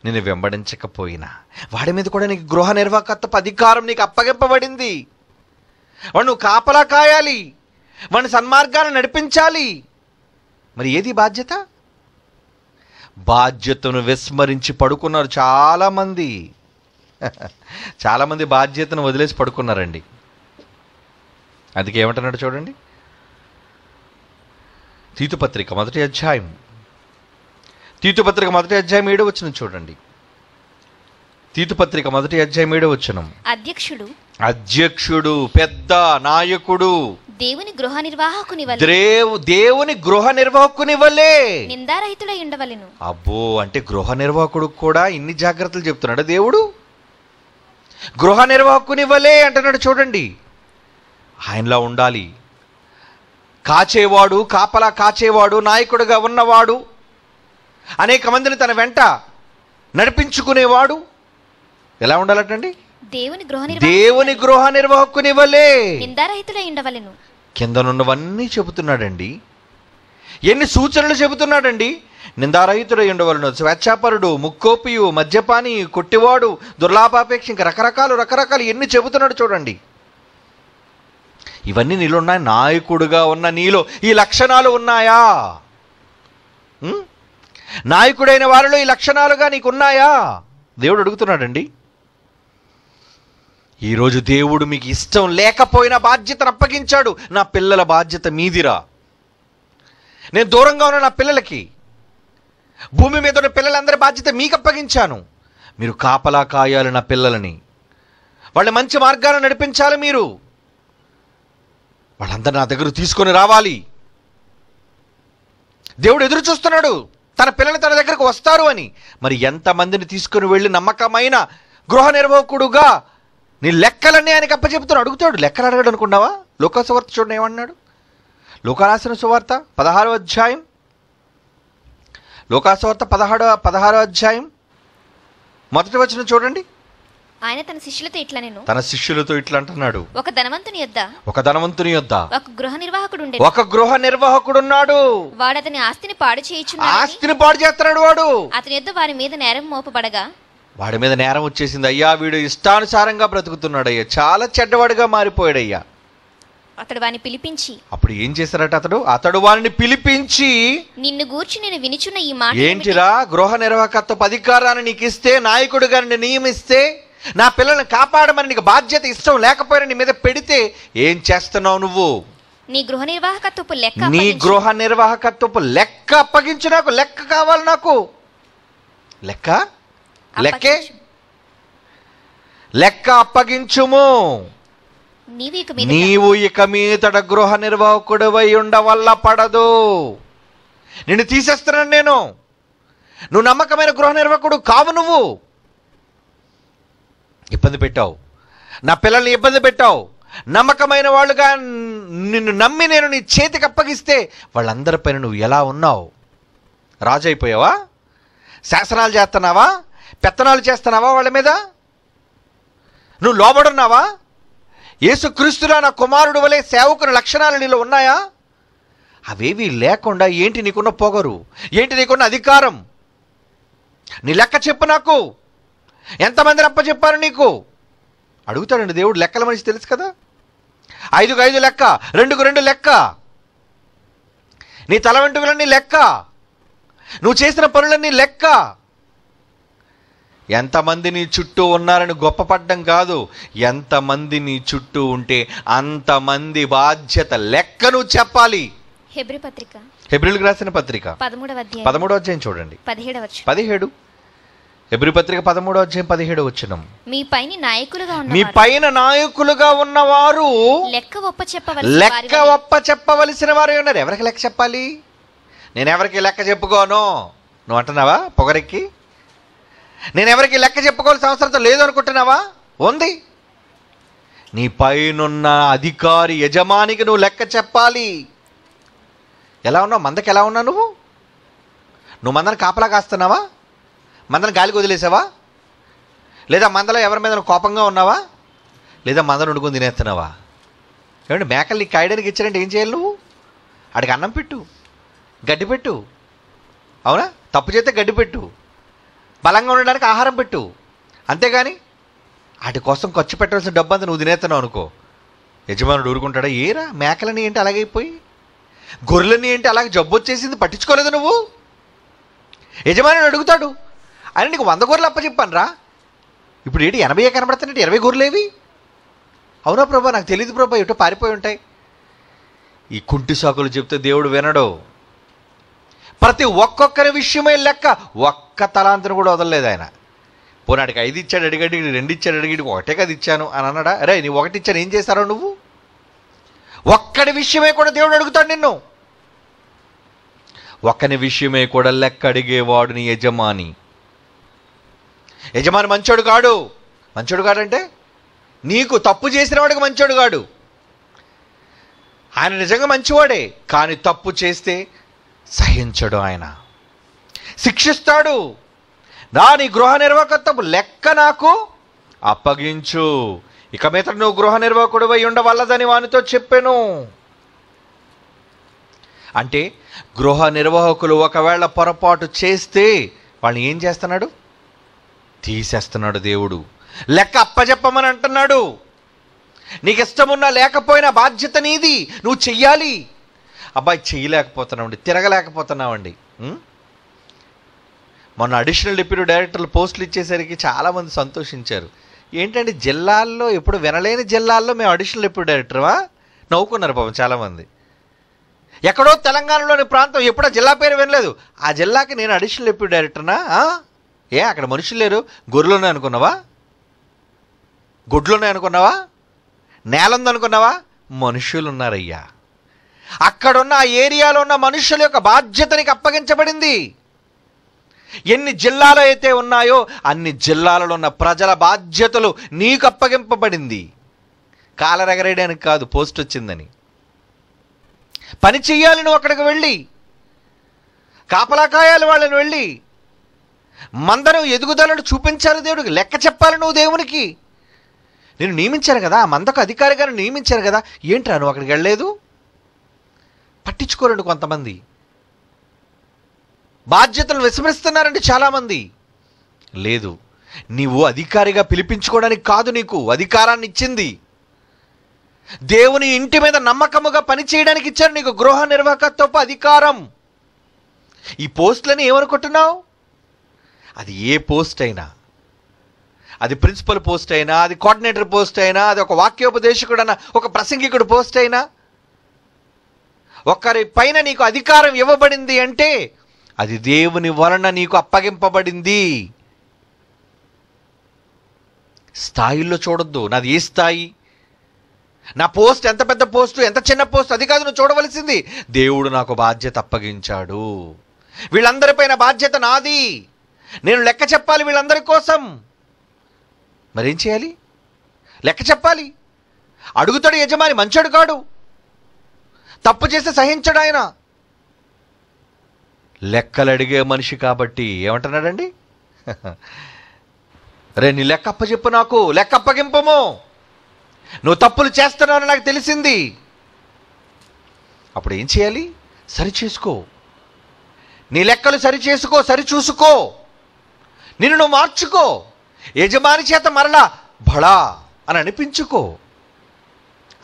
నిన్ను వెంబడించకపోయినా వాడి మీద కూడా నీకు గృహ నిర్వాహకత్వ అధికారం నీకు అప్పగింపబడింది వాడు నువ్వు కాపలా కాయాలి వాడిని సన్మార్గాన్ని నడిపించాలి మరి ఏది బాధ్యత బాధ్యతను విస్మరించి పడుకున్నారు చాలామంది చాలామంది బాధ్యతను వదిలేసి పడుకున్నారండి అందుకే ఏమంటున్నాడు చూడండి తీతుపత్రిక మొదటి అధ్యాయం తీతుపత్రిక మొదటి అధ్యాయం ఏడో వచ్చిన చూడండి తీతుపత్రిక మొదటి అధ్యాయం ఏడో వచ్చిన అధ్యక్షుడు అధ్యక్షుడు పెద్ద నాయకుడు దేవుని గృహ నిర్వాహకుని దేవు దేవుని గృహ నిర్వాహకుని వలె నిందారహితుడై ఉండవలెను అబ్బో అంటే గృహ నిర్వాహకుడు కూడా ఇన్ని జాగ్రత్తలు చెప్తున్నాడు దేవుడు గృహ నిర్వాహకుని వలే అంటున్నాడు చూడండి ఆయనలా ఉండాలి కాచేవాడు కాపలా కాచేవాడు నాయకుడుగా ఉన్నవాడు అనేక మందిని తన వెంట నడిపించుకునేవాడు ఎలా ఉండాలటండి దేవుని గృహ దేవుని గృహ నిర్వాహకుని వలే నిందారహితులై ఉండవలను కిందనున్నవన్నీ చెబుతున్నాడండి ఎన్ని సూచనలు చెబుతున్నాడండి నిందారహితుడై ఉండవలను స్వేచ్ఛాపరుడు ముక్కోపియు మద్యపాని కొట్టివాడు దుర్లాభాపేక్ష ఇంకా రకరకాలు రకరకాలు ఎన్ని చెబుతున్నాడు చూడండి ఇవన్నీ నీళ్ళున్నాయి నాయకుడుగా ఉన్న నీలో ఈ లక్షణాలు ఉన్నాయా నాయకుడైన వారిలో ఈ లక్షణాలుగా నీకున్నాయా దేవుడు అడుగుతున్నాడండి ఈరోజు దేవుడు మీకు ఇష్టం లేకపోయినా బాధ్యతను అప్పగించాడు నా పిల్లల బాధ్యత మీదిరా నేను దూరంగా ఉన్న నా పిల్లలకి భూమి మీద ఉన్న పిల్లలందరి బాధ్యత మీకు అప్పగించాను మీరు కాపలా కాయాలి నా పిల్లలని వాళ్ళని మంచి మార్గాలు నడిపించాలి మీరు వాళ్ళందరూ నా దగ్గర తీసుకొని రావాలి దేవుడు ఎదురు చూస్తున్నాడు తన పిల్లలు తన దగ్గరకు వస్తారు అని మరి ఎంతమందిని తీసుకుని వెళ్ళి నమ్మకమైన గృహ నిర్వాహకుడుగా నీ లెక్కలన్నీ ఆయనకి అప్పచెప్తాడు అడుగుతాడు లెక్కలు అడగడు అనుకున్నావా లోకా సువార్త చూడండి ఏమన్నాడు లోకారాసిన సువార్త పదహారో అధ్యాయం లోకాసువార్త పదహారో పదహారో అధ్యాయం మొదటి వచ్చిన చూడండి ఆయన తన శిష్యులతో ఇట్లా నేను తన శిష్యులతో ఇట్లా అంటున్నాడు ఒక ధనవంతుని యొద్ద ఒక ధనవంతుని యొద్ద ఒక గృహ నిర్వాహకుడు ఉండే ఒక గృహ నిర్వాహకుడు ఉన్నాడు వాడు అతని ఆస్తిని పాడు చేయించున్నాడు ఆస్తిని పాడు చేస్తున్నాడు వాడు అతని యొద్ద వారి మీద నేరం మోపబడగా వాడి మీద నేరం వచ్చేసింది అయ్యా వీడు ఇష్టానుసారంగా బ్రతుకుతున్నాడు అయ్యా చాలా చెడ్డవాడిగా మారిపోయాడయ్యా అతడు వాని పిలిపించి అప్పుడు ఏం చేశారట అతడు అతడు వాని పిలిపించి నిన్ను గూర్చి నేను వినిచున్న ఈ మాట ఏంటిరా గృహ నిర్వాహకత్వ అధికారాన్ని నీకు ఇస్తే నాయకుడు గారిని నియమిస్తే నా పిల్లల్ని కాపాడమని నీకు బాధ్యత ఇష్టం లేకపోయినా నీ మీద పెడితే ఏం చేస్తున్నావు నువ్వు నీ గృహ నిర్వాహకత్వపు లెక్క నీ గృహ నిర్వాహకత్వపు లెక్క అప్పగించు నాకు లెక్క కావాలి నాకు లెక్క లెక్కే లెక్క అప్పగించుము నీవు ఇక మీతడ గృహ నిర్వాహకుడివై ఉండవల్ల పడదు నిన్ను తీసేస్తున్నాను నేను నువ్వు నమ్మకమైన గృహ నిర్వాహకుడు కావు నువ్వు ఇబ్బంది పెట్టావు నా పిల్లల్ని ఇబ్బంది పెట్టావు నమ్మకమైన వాళ్ళుగా నిన్ను నమ్మి నేను నీ చేతికి అప్పగిస్తే వాళ్ళందరిపైన నువ్వు ఎలా ఉన్నావు రాజైపోయావా శాసనాలు చేస్తున్నావా పెత్తనాలు చేస్తున్నావా వాళ్ళ మీద నువ్వు లోబడున్నావా యేసుక్రీస్తులా నా కుమారుడు వలె సేవకుని లక్షణాలు నీలో ఉన్నాయా అవేవి లేకుండా ఏంటి నీకున్న పొగరు ఏంటి నీకున్న అధికారం నీ లెక్క చెప్పు నాకు ఎంతమంది రప్ప చెప్పారు నీకు అడుగుతాడండి దేవుడు లెక్కల మనిషి తెలుసు కదా ఐదుకు ఐదు లెక్క రెండుకు రెండు లెక్క నీ తల వెంటుకలన్నీ లెక్క నువ్వు చేసిన పనులన్నీ లెక్క ఎంతమంది నీ చుట్టూ ఉన్నారని గొప్పపడ్డం కాదు ఎంతమంది నీ చుట్టూ ఉంటే అంతమంది బాధ్యత లెక్కను చెప్పాలి హెబ్రి పత్రిక హెబ్రిల్కి రాసిన పత్రిక పదమూడవ అధ్యాయం చూడండి పదిహేడు ఎబ్రి పత్రిక పదమూడో అధ్యాయం పదిహేడు వచ్చిన మీ పైన నాయకులుగా ఉన్న మీ పైన నాయకులుగా ఉన్నవారు లెక్క ఒప్ప చెప్పవలసిన లెక్క ఒప్ప చెప్పవలసిన వారు ఉన్నారు ఎవరికి లెక్క చెప్పాలి నేను ఎవరికి లెక్క చెప్పుకోను నువ్వు అంటున్నావా పొగరెక్కి నేను ఎవరికి లెక్క చెప్పుకోవాల్సిన అవసరం లేదు అనుకుంటున్నావా ఉంది నీ పైనున్న అధికారి యజమానికి నువ్వు లెక్క చెప్పాలి ఎలా ఉన్నావు మందకి ఎలా ఉన్నావు నువ్వు నువ్వు మందని కాపలా కాస్తున్నావా మందని గాలికి వదిలేసావా లేదా మందలో ఎవరి మీద కోపంగా ఉన్నావా లేదా మందను వండుకుని తినేస్తున్నావా ఏమంటే మేకల్ని కాయడానికి ఇచ్చారంటే ఏం చేయాలి నువ్వు అడికి అన్నం పెట్టు గడ్డి పెట్టు అవునా తప్పు చేస్తే గడ్డి పెట్టు బలంగా ఉండడానికి ఆహారం పెట్టు అంతేగాని వాటి కోసం ఖర్చు పెట్టాల్సిన డబ్బు అంతా నువ్వు తినేస్తున్నావు అనుకో యజమానుడు ఊరుకుంటాడా ఏరా మేకలని ఏంటి అలాగైపోయి గొర్రెలని ఏంటి అలాగే జబ్బు వచ్చేసింది పట్టించుకోలేదు నువ్వు యజమానుడు అడుగుతాడు అని నీకు వంద గొర్రెలు అప్పచెప్పాను రా ఇప్పుడు ఏంటి ఎనభై కనబడుతున్నట్టు ఇరవై గొర్రెలు ఏవి అవునా ప్రభా నాకు తెలియదు ప్రభా ఇటు పారిపోయి ఉంటాయి ఈ కుంటి సాకులు చెప్తే దేవుడు వినడు ప్రతి ఒక్కొక్కరి విషయమే లెక్క ఒక్క తలాంతను కూడా వదలలేదు ఆయన పోనాడికి ఐదు ఇచ్చాడు అడిగాడు రెండు ఇచ్చాడు అడిగడి ఒకటే కదా ఇచ్చాను అని అన్నాడా అరే నీ ఒకటి ఇచ్చాను ఏం చేస్తారో నువ్వు ఒక్కడి విషయమే కూడా దేవుడు అడుగుతాడు నిన్ను ఒక్కని విషయమే కూడా లెక్క అడిగేవాడు నీ యజమాని యజమాని మంచోడు కాడు మంచోడు కాడంటే నీకు తప్పు చేసిన వాడికి మంచోడు కాడు ఆయన నిజంగా మంచివాడే కానీ తప్పు చేస్తే సహించడు ఆయన శిక్షిస్తాడు దాని గృహ నిర్వాహకత్వపు లెక్క నాకు అప్పగించు ఇక మీద నువ్వు గృహ అయి ఉండవల్లదని వానితో చెప్పాను అంటే గృహ నిర్వాహకులు ఒకవేళ పొరపాటు చేస్తే వాళ్ళని ఏం చేస్తున్నాడు తీసేస్తున్నాడు దేవుడు లెక్క అప్పజెప్పమని అంటున్నాడు నీకు ఇష్టమున్నా లేకపోయినా బాధ్యత నీది నువ్వు చెయ్యాలి అబ్బాయి చేయలేకపోతున్నామండి తిరగలేకపోతున్నామండి మొన్న అడిషనల్ డిప్యూటీ డైరెక్టర్లు పోస్టులు ఇచ్చేసరికి చాలామంది సంతోషించారు ఏంటంటే జిల్లాల్లో ఎప్పుడు వినలేని జిల్లాల్లో మేము అడిషనల్ డిప్యూటీ డైరెక్టర్వా నవ్వుకున్నారు పాపం చాలామంది ఎక్కడో తెలంగాణలోని ప్రాంతం ఎప్పుడో జిల్లా పేరు వినలేదు ఆ జిల్లాకి నేను అడిషనల్ డిప్యూటీ డైరెక్టర్నా ఏ అక్కడ మనుషులు లేరు గొర్రెలోనే అనుకున్నావా గుడ్లోనే అనుకున్నావా నేలందనుకున్నావా ఉన్నారయ్యా అక్కడున్న ఆ ఏరియాలో ఉన్న మనుషుల యొక్క బాధ్యతనికి అప్పగించబడింది ఎన్ని జిల్లాలు అయితే ఉన్నాయో అన్ని జిల్లాలలో ఉన్న ప్రజల బాధ్యతలు నీకు అప్పగింపబడింది కాలరెగరేయడానికి కాదు పోస్ట్ వచ్చిందని పని చెయ్యాలి నువ్వు అక్కడికి వెళ్ళి కాపలాకాయాలి వాళ్ళని వెళ్ళి మందరం ఎదుగుదలను చూపించాలి దేవుడికి లెక్క చెప్పాలి నువ్వు దేవునికి నేను నియమించాను కదా ఆ మందకు అధికారిగాను నియమించాను కదా ఏంట్రా నువ్వు అక్కడికి వెళ్ళలేదు పట్టించుకోరండి కొంతమంది బాధ్యతలు విస్మరిస్తున్నారండి చాలామంది లేదు నీవు అధికారిగా పిలిపించుకోవడానికి కాదు నీకు అధికారాన్ని ఇచ్చింది దేవుని ఇంటి మీద నమ్మకముగా పనిచేయడానికి ఇచ్చారు నీకు గృహ నిర్వాహకత్వపు అధికారం ఈ పోస్టులని ఏమనుకుంటున్నావు అది ఏ పోస్ట్ అయినా అది ప్రిన్సిపల్ పోస్ట్ అయినా అది కోఆర్డినేటర్ పోస్ట్ అయినా అది ఒక వాక్యోపదేశకుడైనా ఒక ప్రసంగికుడు పోస్ట్ అయినా ఒకరి పైన నీకు అధికారం ఇవ్వబడింది అంటే అది దేవుని వలన నీకు అప్పగింపబడింది స్థాయిల్లో చూడొద్దు నాది ఏ స్థాయి నా పోస్ట్ ఎంత పెద్ద పోస్ట్ ఎంత చిన్న పోస్ట్ అది కాదు నువ్వు చూడవలసింది దేవుడు నాకు బాధ్యత అప్పగించాడు వీళ్ళందరిపైన బాధ్యత నాది నేను లెక్క చెప్పాలి వీళ్ళందరి కోసం మరేం చేయాలి లెక్క చెప్పాలి అడుగుతాడు యజమాని మంచోడు కాడు తప్పు చేస్తే సహించడు ఆయన లెక్కలు అడిగే మనిషి కాబట్టి ఏమంటున్నాడండి రే నీ లెక్కప్ప చెప్పు నాకు లెక్కప్పగింపము నువ్వు తప్పులు చేస్తున్నావు నాకు తెలిసింది అప్పుడు ఏం చేయాలి సరి చేసుకో నీ లెక్కలు సరి చేసుకో సరి చూసుకో నిన్ను నువ్వు మార్చుకో యజమాని చేత మరలా భళా అని అనిపించుకో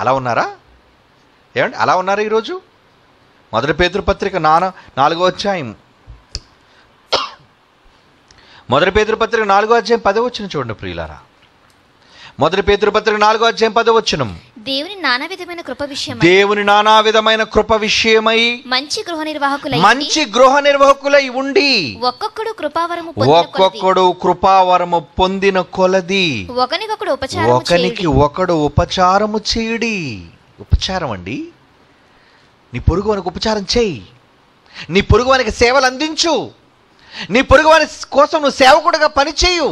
అలా ఉన్నారా ఏమండి అలా ఉన్నారు ఈరోజు మొదటి పేతృపత్రిక నాన నాలుగో అధ్యాయం మొదటి పేతృపత్రిక నాలుగో అధ్యాయం వచ్చిన చూడండి ప్రియులారా మొదటి పేతృపత్రిక నాలుగో అధ్యాయం వచ్చిన దేవుని నానా విధమైన కృప విషయమై దేవుని నానా విధమైన కృప విషయమై మంచి గృహ నిర్వాహకులు మంచి గృహ నిర్వాహకులై ఉండి ఒక్కొక్కడు కృపావరము ఒక్కొక్కడు కృపావరము పొందిన కొలది ఒకనికొకడు ఉపచారం ఒకనికి ఒకడు ఉపచారము చేయడి ఉపచారం అండి నీ పొరుగు వానికి ఉపచారం చేయి నీ పొరుగు వానికి సేవలు అందించు నీ పొరుగు వాని కోసం నువ్వు సేవకుడుగా పనిచేయు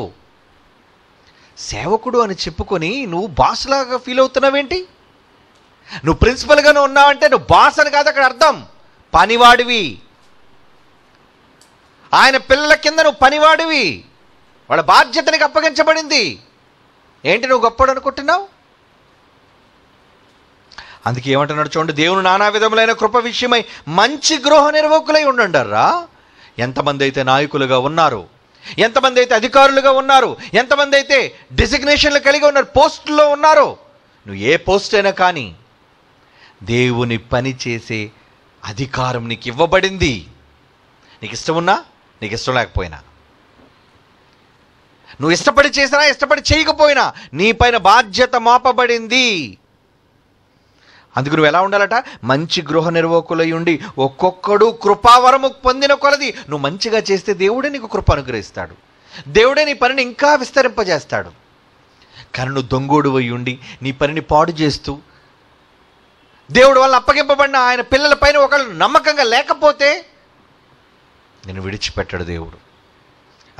సేవకుడు అని చెప్పుకొని నువ్వు బాసులాగా ఫీల్ అవుతున్నావేంటి నువ్వు ప్రిన్సిపల్గానే ఉన్నావంటే నువ్వు బాస్ అని కాదు అక్కడ అర్థం పనివాడివి ఆయన పిల్లల కింద నువ్వు పనివాడివి వాళ్ళ బాధ్యతనికి అప్పగించబడింది ఏంటి నువ్వు గొప్పడు అనుకుంటున్నావు అందుకే ఏమంటున్నాడు చూడండి దేవుని నానా విధములైన కృప విషయమై మంచి గృహ నిర్వాహకులై ఉండండర్రా ఎంతమంది అయితే నాయకులుగా ఉన్నారు ఎంతమంది అయితే అధికారులుగా ఉన్నారు ఎంతమంది అయితే డిసిగ్నేషన్లు కలిగి ఉన్నారు పోస్టుల్లో ఉన్నారు నువ్వు ఏ పోస్ట్ అయినా కానీ దేవుని పని చేసే అధికారం నీకు ఇవ్వబడింది నీకు ఇష్టం ఉన్నా నీకు ఇష్టం లేకపోయినా నువ్వు ఇష్టపడి చేసినా ఇష్టపడి చేయకపోయినా నీ పైన బాధ్యత మోపబడింది అందుకు నువ్వు ఎలా ఉండాలట మంచి గృహ నిర్వాహకులై ఉండి ఒక్కొక్కడు కృపావరము పొందిన కొలది నువ్వు మంచిగా చేస్తే దేవుడే నీకు కృప అనుగ్రహిస్తాడు దేవుడే నీ పనిని ఇంకా విస్తరింపజేస్తాడు కానీ నువ్వు దొంగోడు అయి ఉండి నీ పనిని పాడు చేస్తూ దేవుడు వల్ల అప్పగింపబడిన ఆయన పిల్లలపైన ఒకళ్ళు నమ్మకంగా లేకపోతే నేను విడిచిపెట్టాడు దేవుడు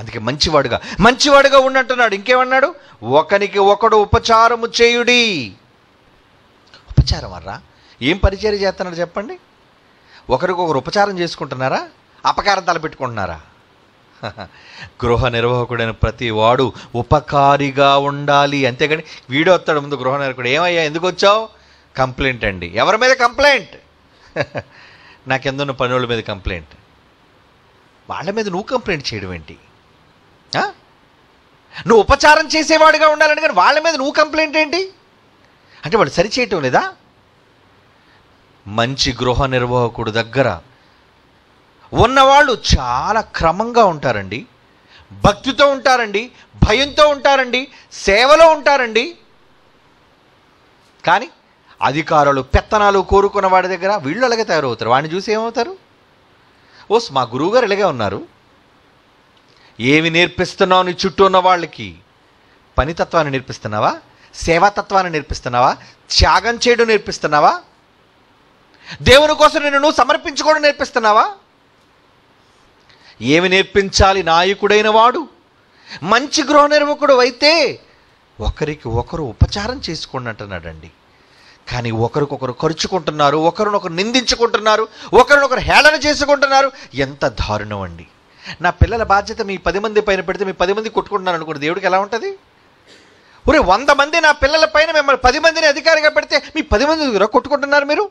అందుకే మంచివాడుగా మంచివాడుగా ఉన్నట్టున్నాడు ఇంకేమన్నాడు ఒకనికి ఒకడు ఉపచారము చేయుడి ఉపచారం అర్రా ఏం పరిచర్య చేస్తున్నాడు చెప్పండి ఒకరికొకరు ఉపచారం చేసుకుంటున్నారా అపకారం తలపెట్టుకుంటున్నారా గృహ నిర్వాహకుడైన ప్రతి వాడు ఉపకారిగా ఉండాలి అంతేగాని వీడు వస్తాడు ముందు గృహ నిర్వాహకుడు ఏమయ్యా ఎందుకు వచ్చావు కంప్లైంట్ అండి ఎవరి మీద కంప్లైంట్ నాకెందున్న పనుల మీద కంప్లైంట్ వాళ్ళ మీద నువ్వు కంప్లైంట్ చేయడం ఏంటి నువ్వు ఉపచారం చేసేవాడిగా ఉండాలని కానీ వాళ్ళ మీద నువ్వు కంప్లైంట్ ఏంటి అంటే వాళ్ళు సరిచేయటం లేదా మంచి గృహ నిర్వాహకుడు దగ్గర ఉన్నవాళ్ళు చాలా క్రమంగా ఉంటారండి భక్తితో ఉంటారండి భయంతో ఉంటారండి సేవలో ఉంటారండి కానీ అధికారులు పెత్తనాలు కోరుకున్న వాడి దగ్గర వీళ్ళు అలాగే తయారవుతారు వాడిని చూసి ఏమవుతారు ఓస్ మా గురువుగారు ఇలాగే ఉన్నారు ఏమి నేర్పిస్తున్నావు నీ చుట్టూ ఉన్న వాళ్ళకి పనితత్వాన్ని నేర్పిస్తున్నావా సేవాతత్వాన్ని నేర్పిస్తున్నావా త్యాగం చేయడం నేర్పిస్తున్నావా దేవుని కోసం నేను నువ్వు సమర్పించుకోవడం నేర్పిస్తున్నావా ఏమి నేర్పించాలి నాయకుడైన వాడు మంచి గృహ నిర్వకుడు అయితే ఒకరికి ఒకరు ఉపచారం చేసుకోండి అంటున్నాడండి కానీ ఒకరికొకరు ఖర్చుకుంటున్నారు ఒకరినొకరు నిందించుకుంటున్నారు ఒకరినొకరు హేళన చేసుకుంటున్నారు ఎంత దారుణం అండి నా పిల్లల బాధ్యత మీ పది మంది పైన పెడితే మీ పది మంది కొట్టుకుంటున్నారు అనుకోండి దేవుడికి ఎలా ఉంటుంది ఒరే వంద మంది నా పిల్లల పైన మిమ్మల్ని పది మందిని అధికారిగా పెడితే మీ పది మంది కొట్టుకుంటున్నారు మీరు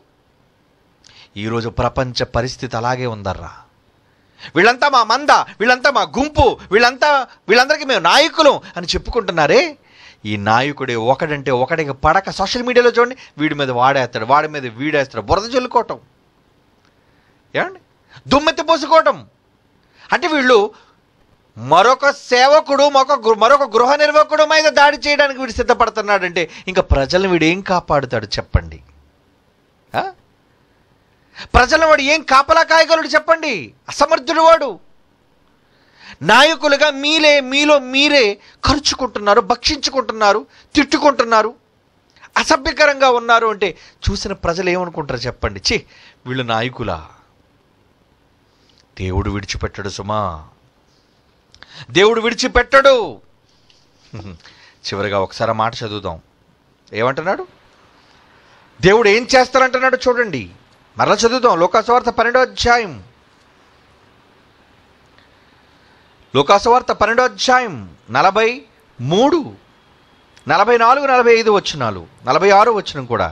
ఈరోజు ప్రపంచ పరిస్థితి అలాగే ఉందర్రా వీళ్ళంతా మా మంద వీళ్ళంతా మా గుంపు వీళ్ళంతా వీళ్ళందరికీ మేము నాయకులు అని చెప్పుకుంటున్నారే ఈ నాయకుడే ఒకడంటే ఒకడికి పడక సోషల్ మీడియాలో చూడండి వీడి మీద వాడేస్తాడు వాడి మీద వీడేస్తాడు బురద చల్లుకోవటం ఏమండి దుమ్మెత్తి పోసుకోవటం అంటే వీళ్ళు మరొక సేవకుడు మరొక మరొక గృహ నిర్వాహకుడు మీద దాడి చేయడానికి వీడు సిద్ధపడుతున్నాడంటే ఇంకా ప్రజలను వీడు ఏం కాపాడుతాడు చెప్పండి ప్రజలను వాడు ఏం కాపలా కాయగలడు చెప్పండి అసమర్థుడు వాడు నాయకులుగా మీలే మీలో మీరే ఖర్చుకుంటున్నారు భక్షించుకుంటున్నారు తిట్టుకుంటున్నారు అసభ్యకరంగా ఉన్నారు అంటే చూసిన ప్రజలు ఏమనుకుంటారు చెప్పండి చి వీళ్ళు నాయకులా దేవుడు విడిచిపెట్టడు సుమా దేవుడు విడిచిపెట్టడు చివరిగా ఒకసారి మాట చదువుదాం ఏమంటున్నాడు దేవుడు ఏం చేస్తారంటున్నాడు చూడండి మరలా చదువుదాం లోకాసువార్త పన్నెండో అధ్యాయం లోకాసువార్త పన్నెండో అధ్యాయం నలభై మూడు నలభై నాలుగు నలభై ఐదు వచ్చినాలు నలభై ఆరు వచ్చిన కూడా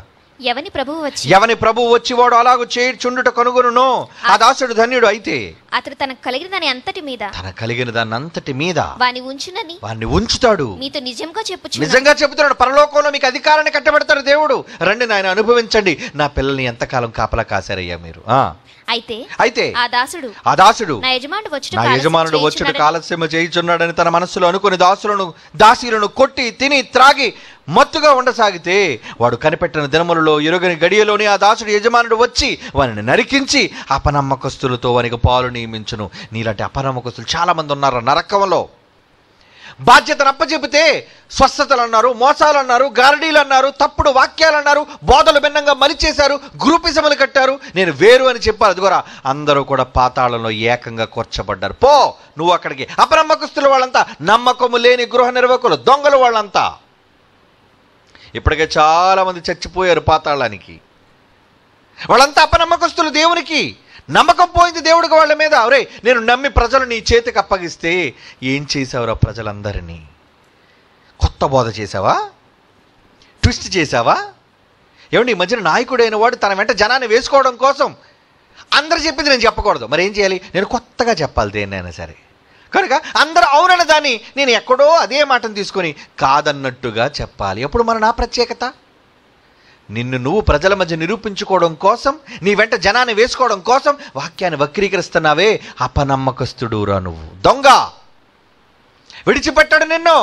ఎవని ప్రభువు వచ్చి ఎవని ప్రభువు వచ్చి వాడు అలాగూ చుండుట కనుగొను ఆ దాసుడు ధన్యుడు అయితే అతడు తనకు కలిగిన దాని అంతటి మీద తన కలిగిన దాని అంతటి మీద వాని ఉంచునని వాడిని ఉంచుతాడు మీతో నిజంగా చెప్పు నిజంగా చెబుతున్నాడు పరలోకంలో మీకు అధికారాన్ని కట్టబెడతాడు దేవుడు రండి నాయన అనుభవించండి నా పిల్లల్ని ఎంతకాలం కాపలా కాశారయ్యా మీరు ఆ అయితే అయితే ఆ దాసుడు ఆ దాసుడు నా యజమానుడు వచ్చిన నా యజమానుడు వచ్చిన కాలస్యమ చేయించున్నాడని తన మనసులో అనుకుని దాసులను దాసీలను కొట్టి తిని త్రాగి మత్తుగా ఉండసాగితే వాడు కనిపెట్టిన దినములలో ఎరుగని గడియలోని ఆ దాసుడు యజమానుడు వచ్చి వాని నరికించి అపనమ్మకస్తులతో వానికి పాలుని నియమించను నీలాంటి అపనమ్మకస్తులు చాలామంది ఉన్నారు నరకంలో బాధ్యతను అప్పచెబితే స్వస్థతలు అన్నారు మోసాలు అన్నారు గారడీలు అన్నారు తప్పుడు వాక్యాలు అన్నారు బోధలు భిన్నంగా మలిచేశారు గ్రూపిజములు కట్టారు నేను వేరు అని చెప్పారు అదిగోరా అందరూ కూడా పాతాళంలో ఏకంగా కూర్చబడ్డారు పో నువ్వు అక్కడికి అపరమ్మకస్తులు వాళ్ళంతా నమ్మకము లేని గృహ నిర్వాహకులు దొంగలు వాళ్ళంతా ఇప్పటికే చాలామంది చచ్చిపోయారు పాతాళానికి వాళ్ళంతా అపనమ్మకస్తులు దేవునికి నమ్మకం పోయింది దేవుడికి వాళ్ళ మీద అవరే నేను నమ్మి ప్రజలు నీ చేతికి అప్పగిస్తే ఏం చేసావురా ప్రజలందరినీ కొత్త బోధ చేసావా ట్విస్ట్ చేసావా ఏమండి ఈ మధ్యన నాయకుడైన వాడు తన వెంట జనాన్ని వేసుకోవడం కోసం అందరు చెప్పింది నేను చెప్పకూడదు మరి ఏం చేయాలి నేను కొత్తగా చెప్పాలి దేన్నైనా సరే కనుక అందరూ అవునన్న దాన్ని నేను ఎక్కడో అదే మాటను తీసుకొని కాదన్నట్టుగా చెప్పాలి ఎప్పుడు మన నా ప్రత్యేకత నిన్ను నువ్వు ప్రజల మధ్య నిరూపించుకోవడం కోసం నీ వెంట జనాన్ని వేసుకోవడం కోసం వాక్యాన్ని వక్రీకరిస్తున్నావే అపనమ్మకస్తుడురా నువ్వు దొంగ విడిచిపెట్టడు నిన్ను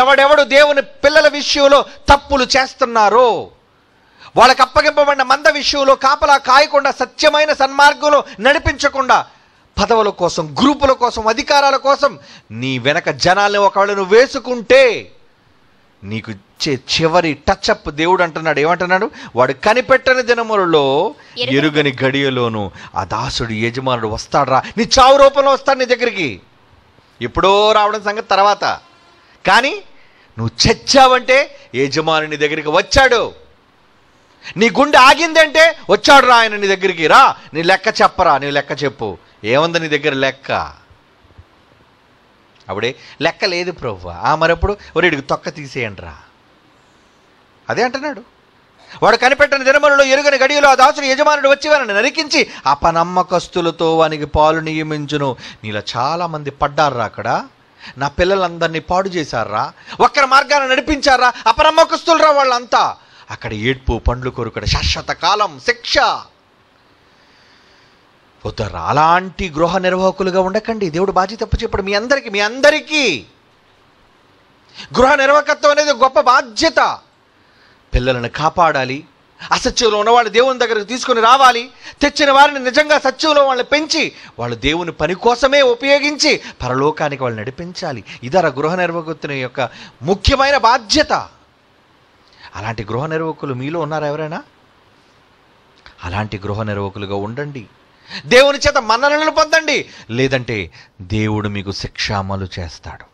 ఎవడెవడు దేవుని పిల్లల విషయంలో తప్పులు చేస్తున్నారో వాళ్ళకి అప్పగింపబడిన మంద విషయంలో కాపలా కాయకుండా సత్యమైన సన్మార్గంలో నడిపించకుండా పదవుల కోసం గ్రూపుల కోసం అధికారాల కోసం నీ వెనక జనాల్ని ఒకవేళ నువ్వు వేసుకుంటే నీకు చివరి టచ్ అప్ దేవుడు అంటున్నాడు ఏమంటున్నాడు వాడు కనిపెట్టని దినములలో ఎరుగని గడియలోను ఆ దాసుడు యజమానుడు వస్తాడరా నీ చావు రూపంలో వస్తాడు నీ దగ్గరికి ఎప్పుడో రావడం సంగతి తర్వాత కానీ నువ్వు చచ్చావంటే నీ దగ్గరికి వచ్చాడు నీ గుండె ఆగిందంటే వచ్చాడు రా ఆయన నీ దగ్గరికి రా నీ లెక్క చెప్పరా నీ లెక్క చెప్పు ఏముంది నీ దగ్గర లెక్క అప్పుడే లెక్క లేదు ప్రభు ఆ మరప్పుడు ఒరేడికి తొక్క తీసేయండి రా అదే అంటున్నాడు వాడు కనిపెట్టిన దినములలో ఎరుగని గడియలో ఆ దాసుని యజమానుడు వచ్చి వారిని నరికించి అపనమ్మకస్తులతో వానికి పాలు నియమించును నీలా చాలామంది పడ్డారా అక్కడ నా పిల్లలందరినీ పాడు చేశారా ఒక్కరి మార్గాన్ని నడిపించారా అపనమ్మకస్తులరా వాళ్ళంతా అక్కడ ఏడ్పు పండ్లు కొరుకడ శాశ్వత కాలం శిక్ష వద్దరు అలాంటి గృహ నిర్వాహకులుగా ఉండకండి దేవుడు బాధ్యత చెప్పడు మీ అందరికీ మీ అందరికీ గృహ నిర్వాహకత్వం అనేది గొప్ప బాధ్యత పిల్లలను కాపాడాలి అసత్యంలో ఉన్నవాళ్ళు దేవుని దగ్గరకు తీసుకుని రావాలి తెచ్చిన వారిని నిజంగా సత్యంలో వాళ్ళని పెంచి వాళ్ళు దేవుని పని కోసమే ఉపయోగించి పరలోకానికి వాళ్ళు నడిపించాలి ఇదర గృహ నిర్వాహకుని యొక్క ముఖ్యమైన బాధ్యత అలాంటి గృహ నిర్వాహకులు మీలో ఉన్నారా ఎవరైనా అలాంటి గృహ నిర్వాహకులుగా ఉండండి దేవుని చేత మన్ననలు పొందండి లేదంటే దేవుడు మీకు శిక్షామలు చేస్తాడు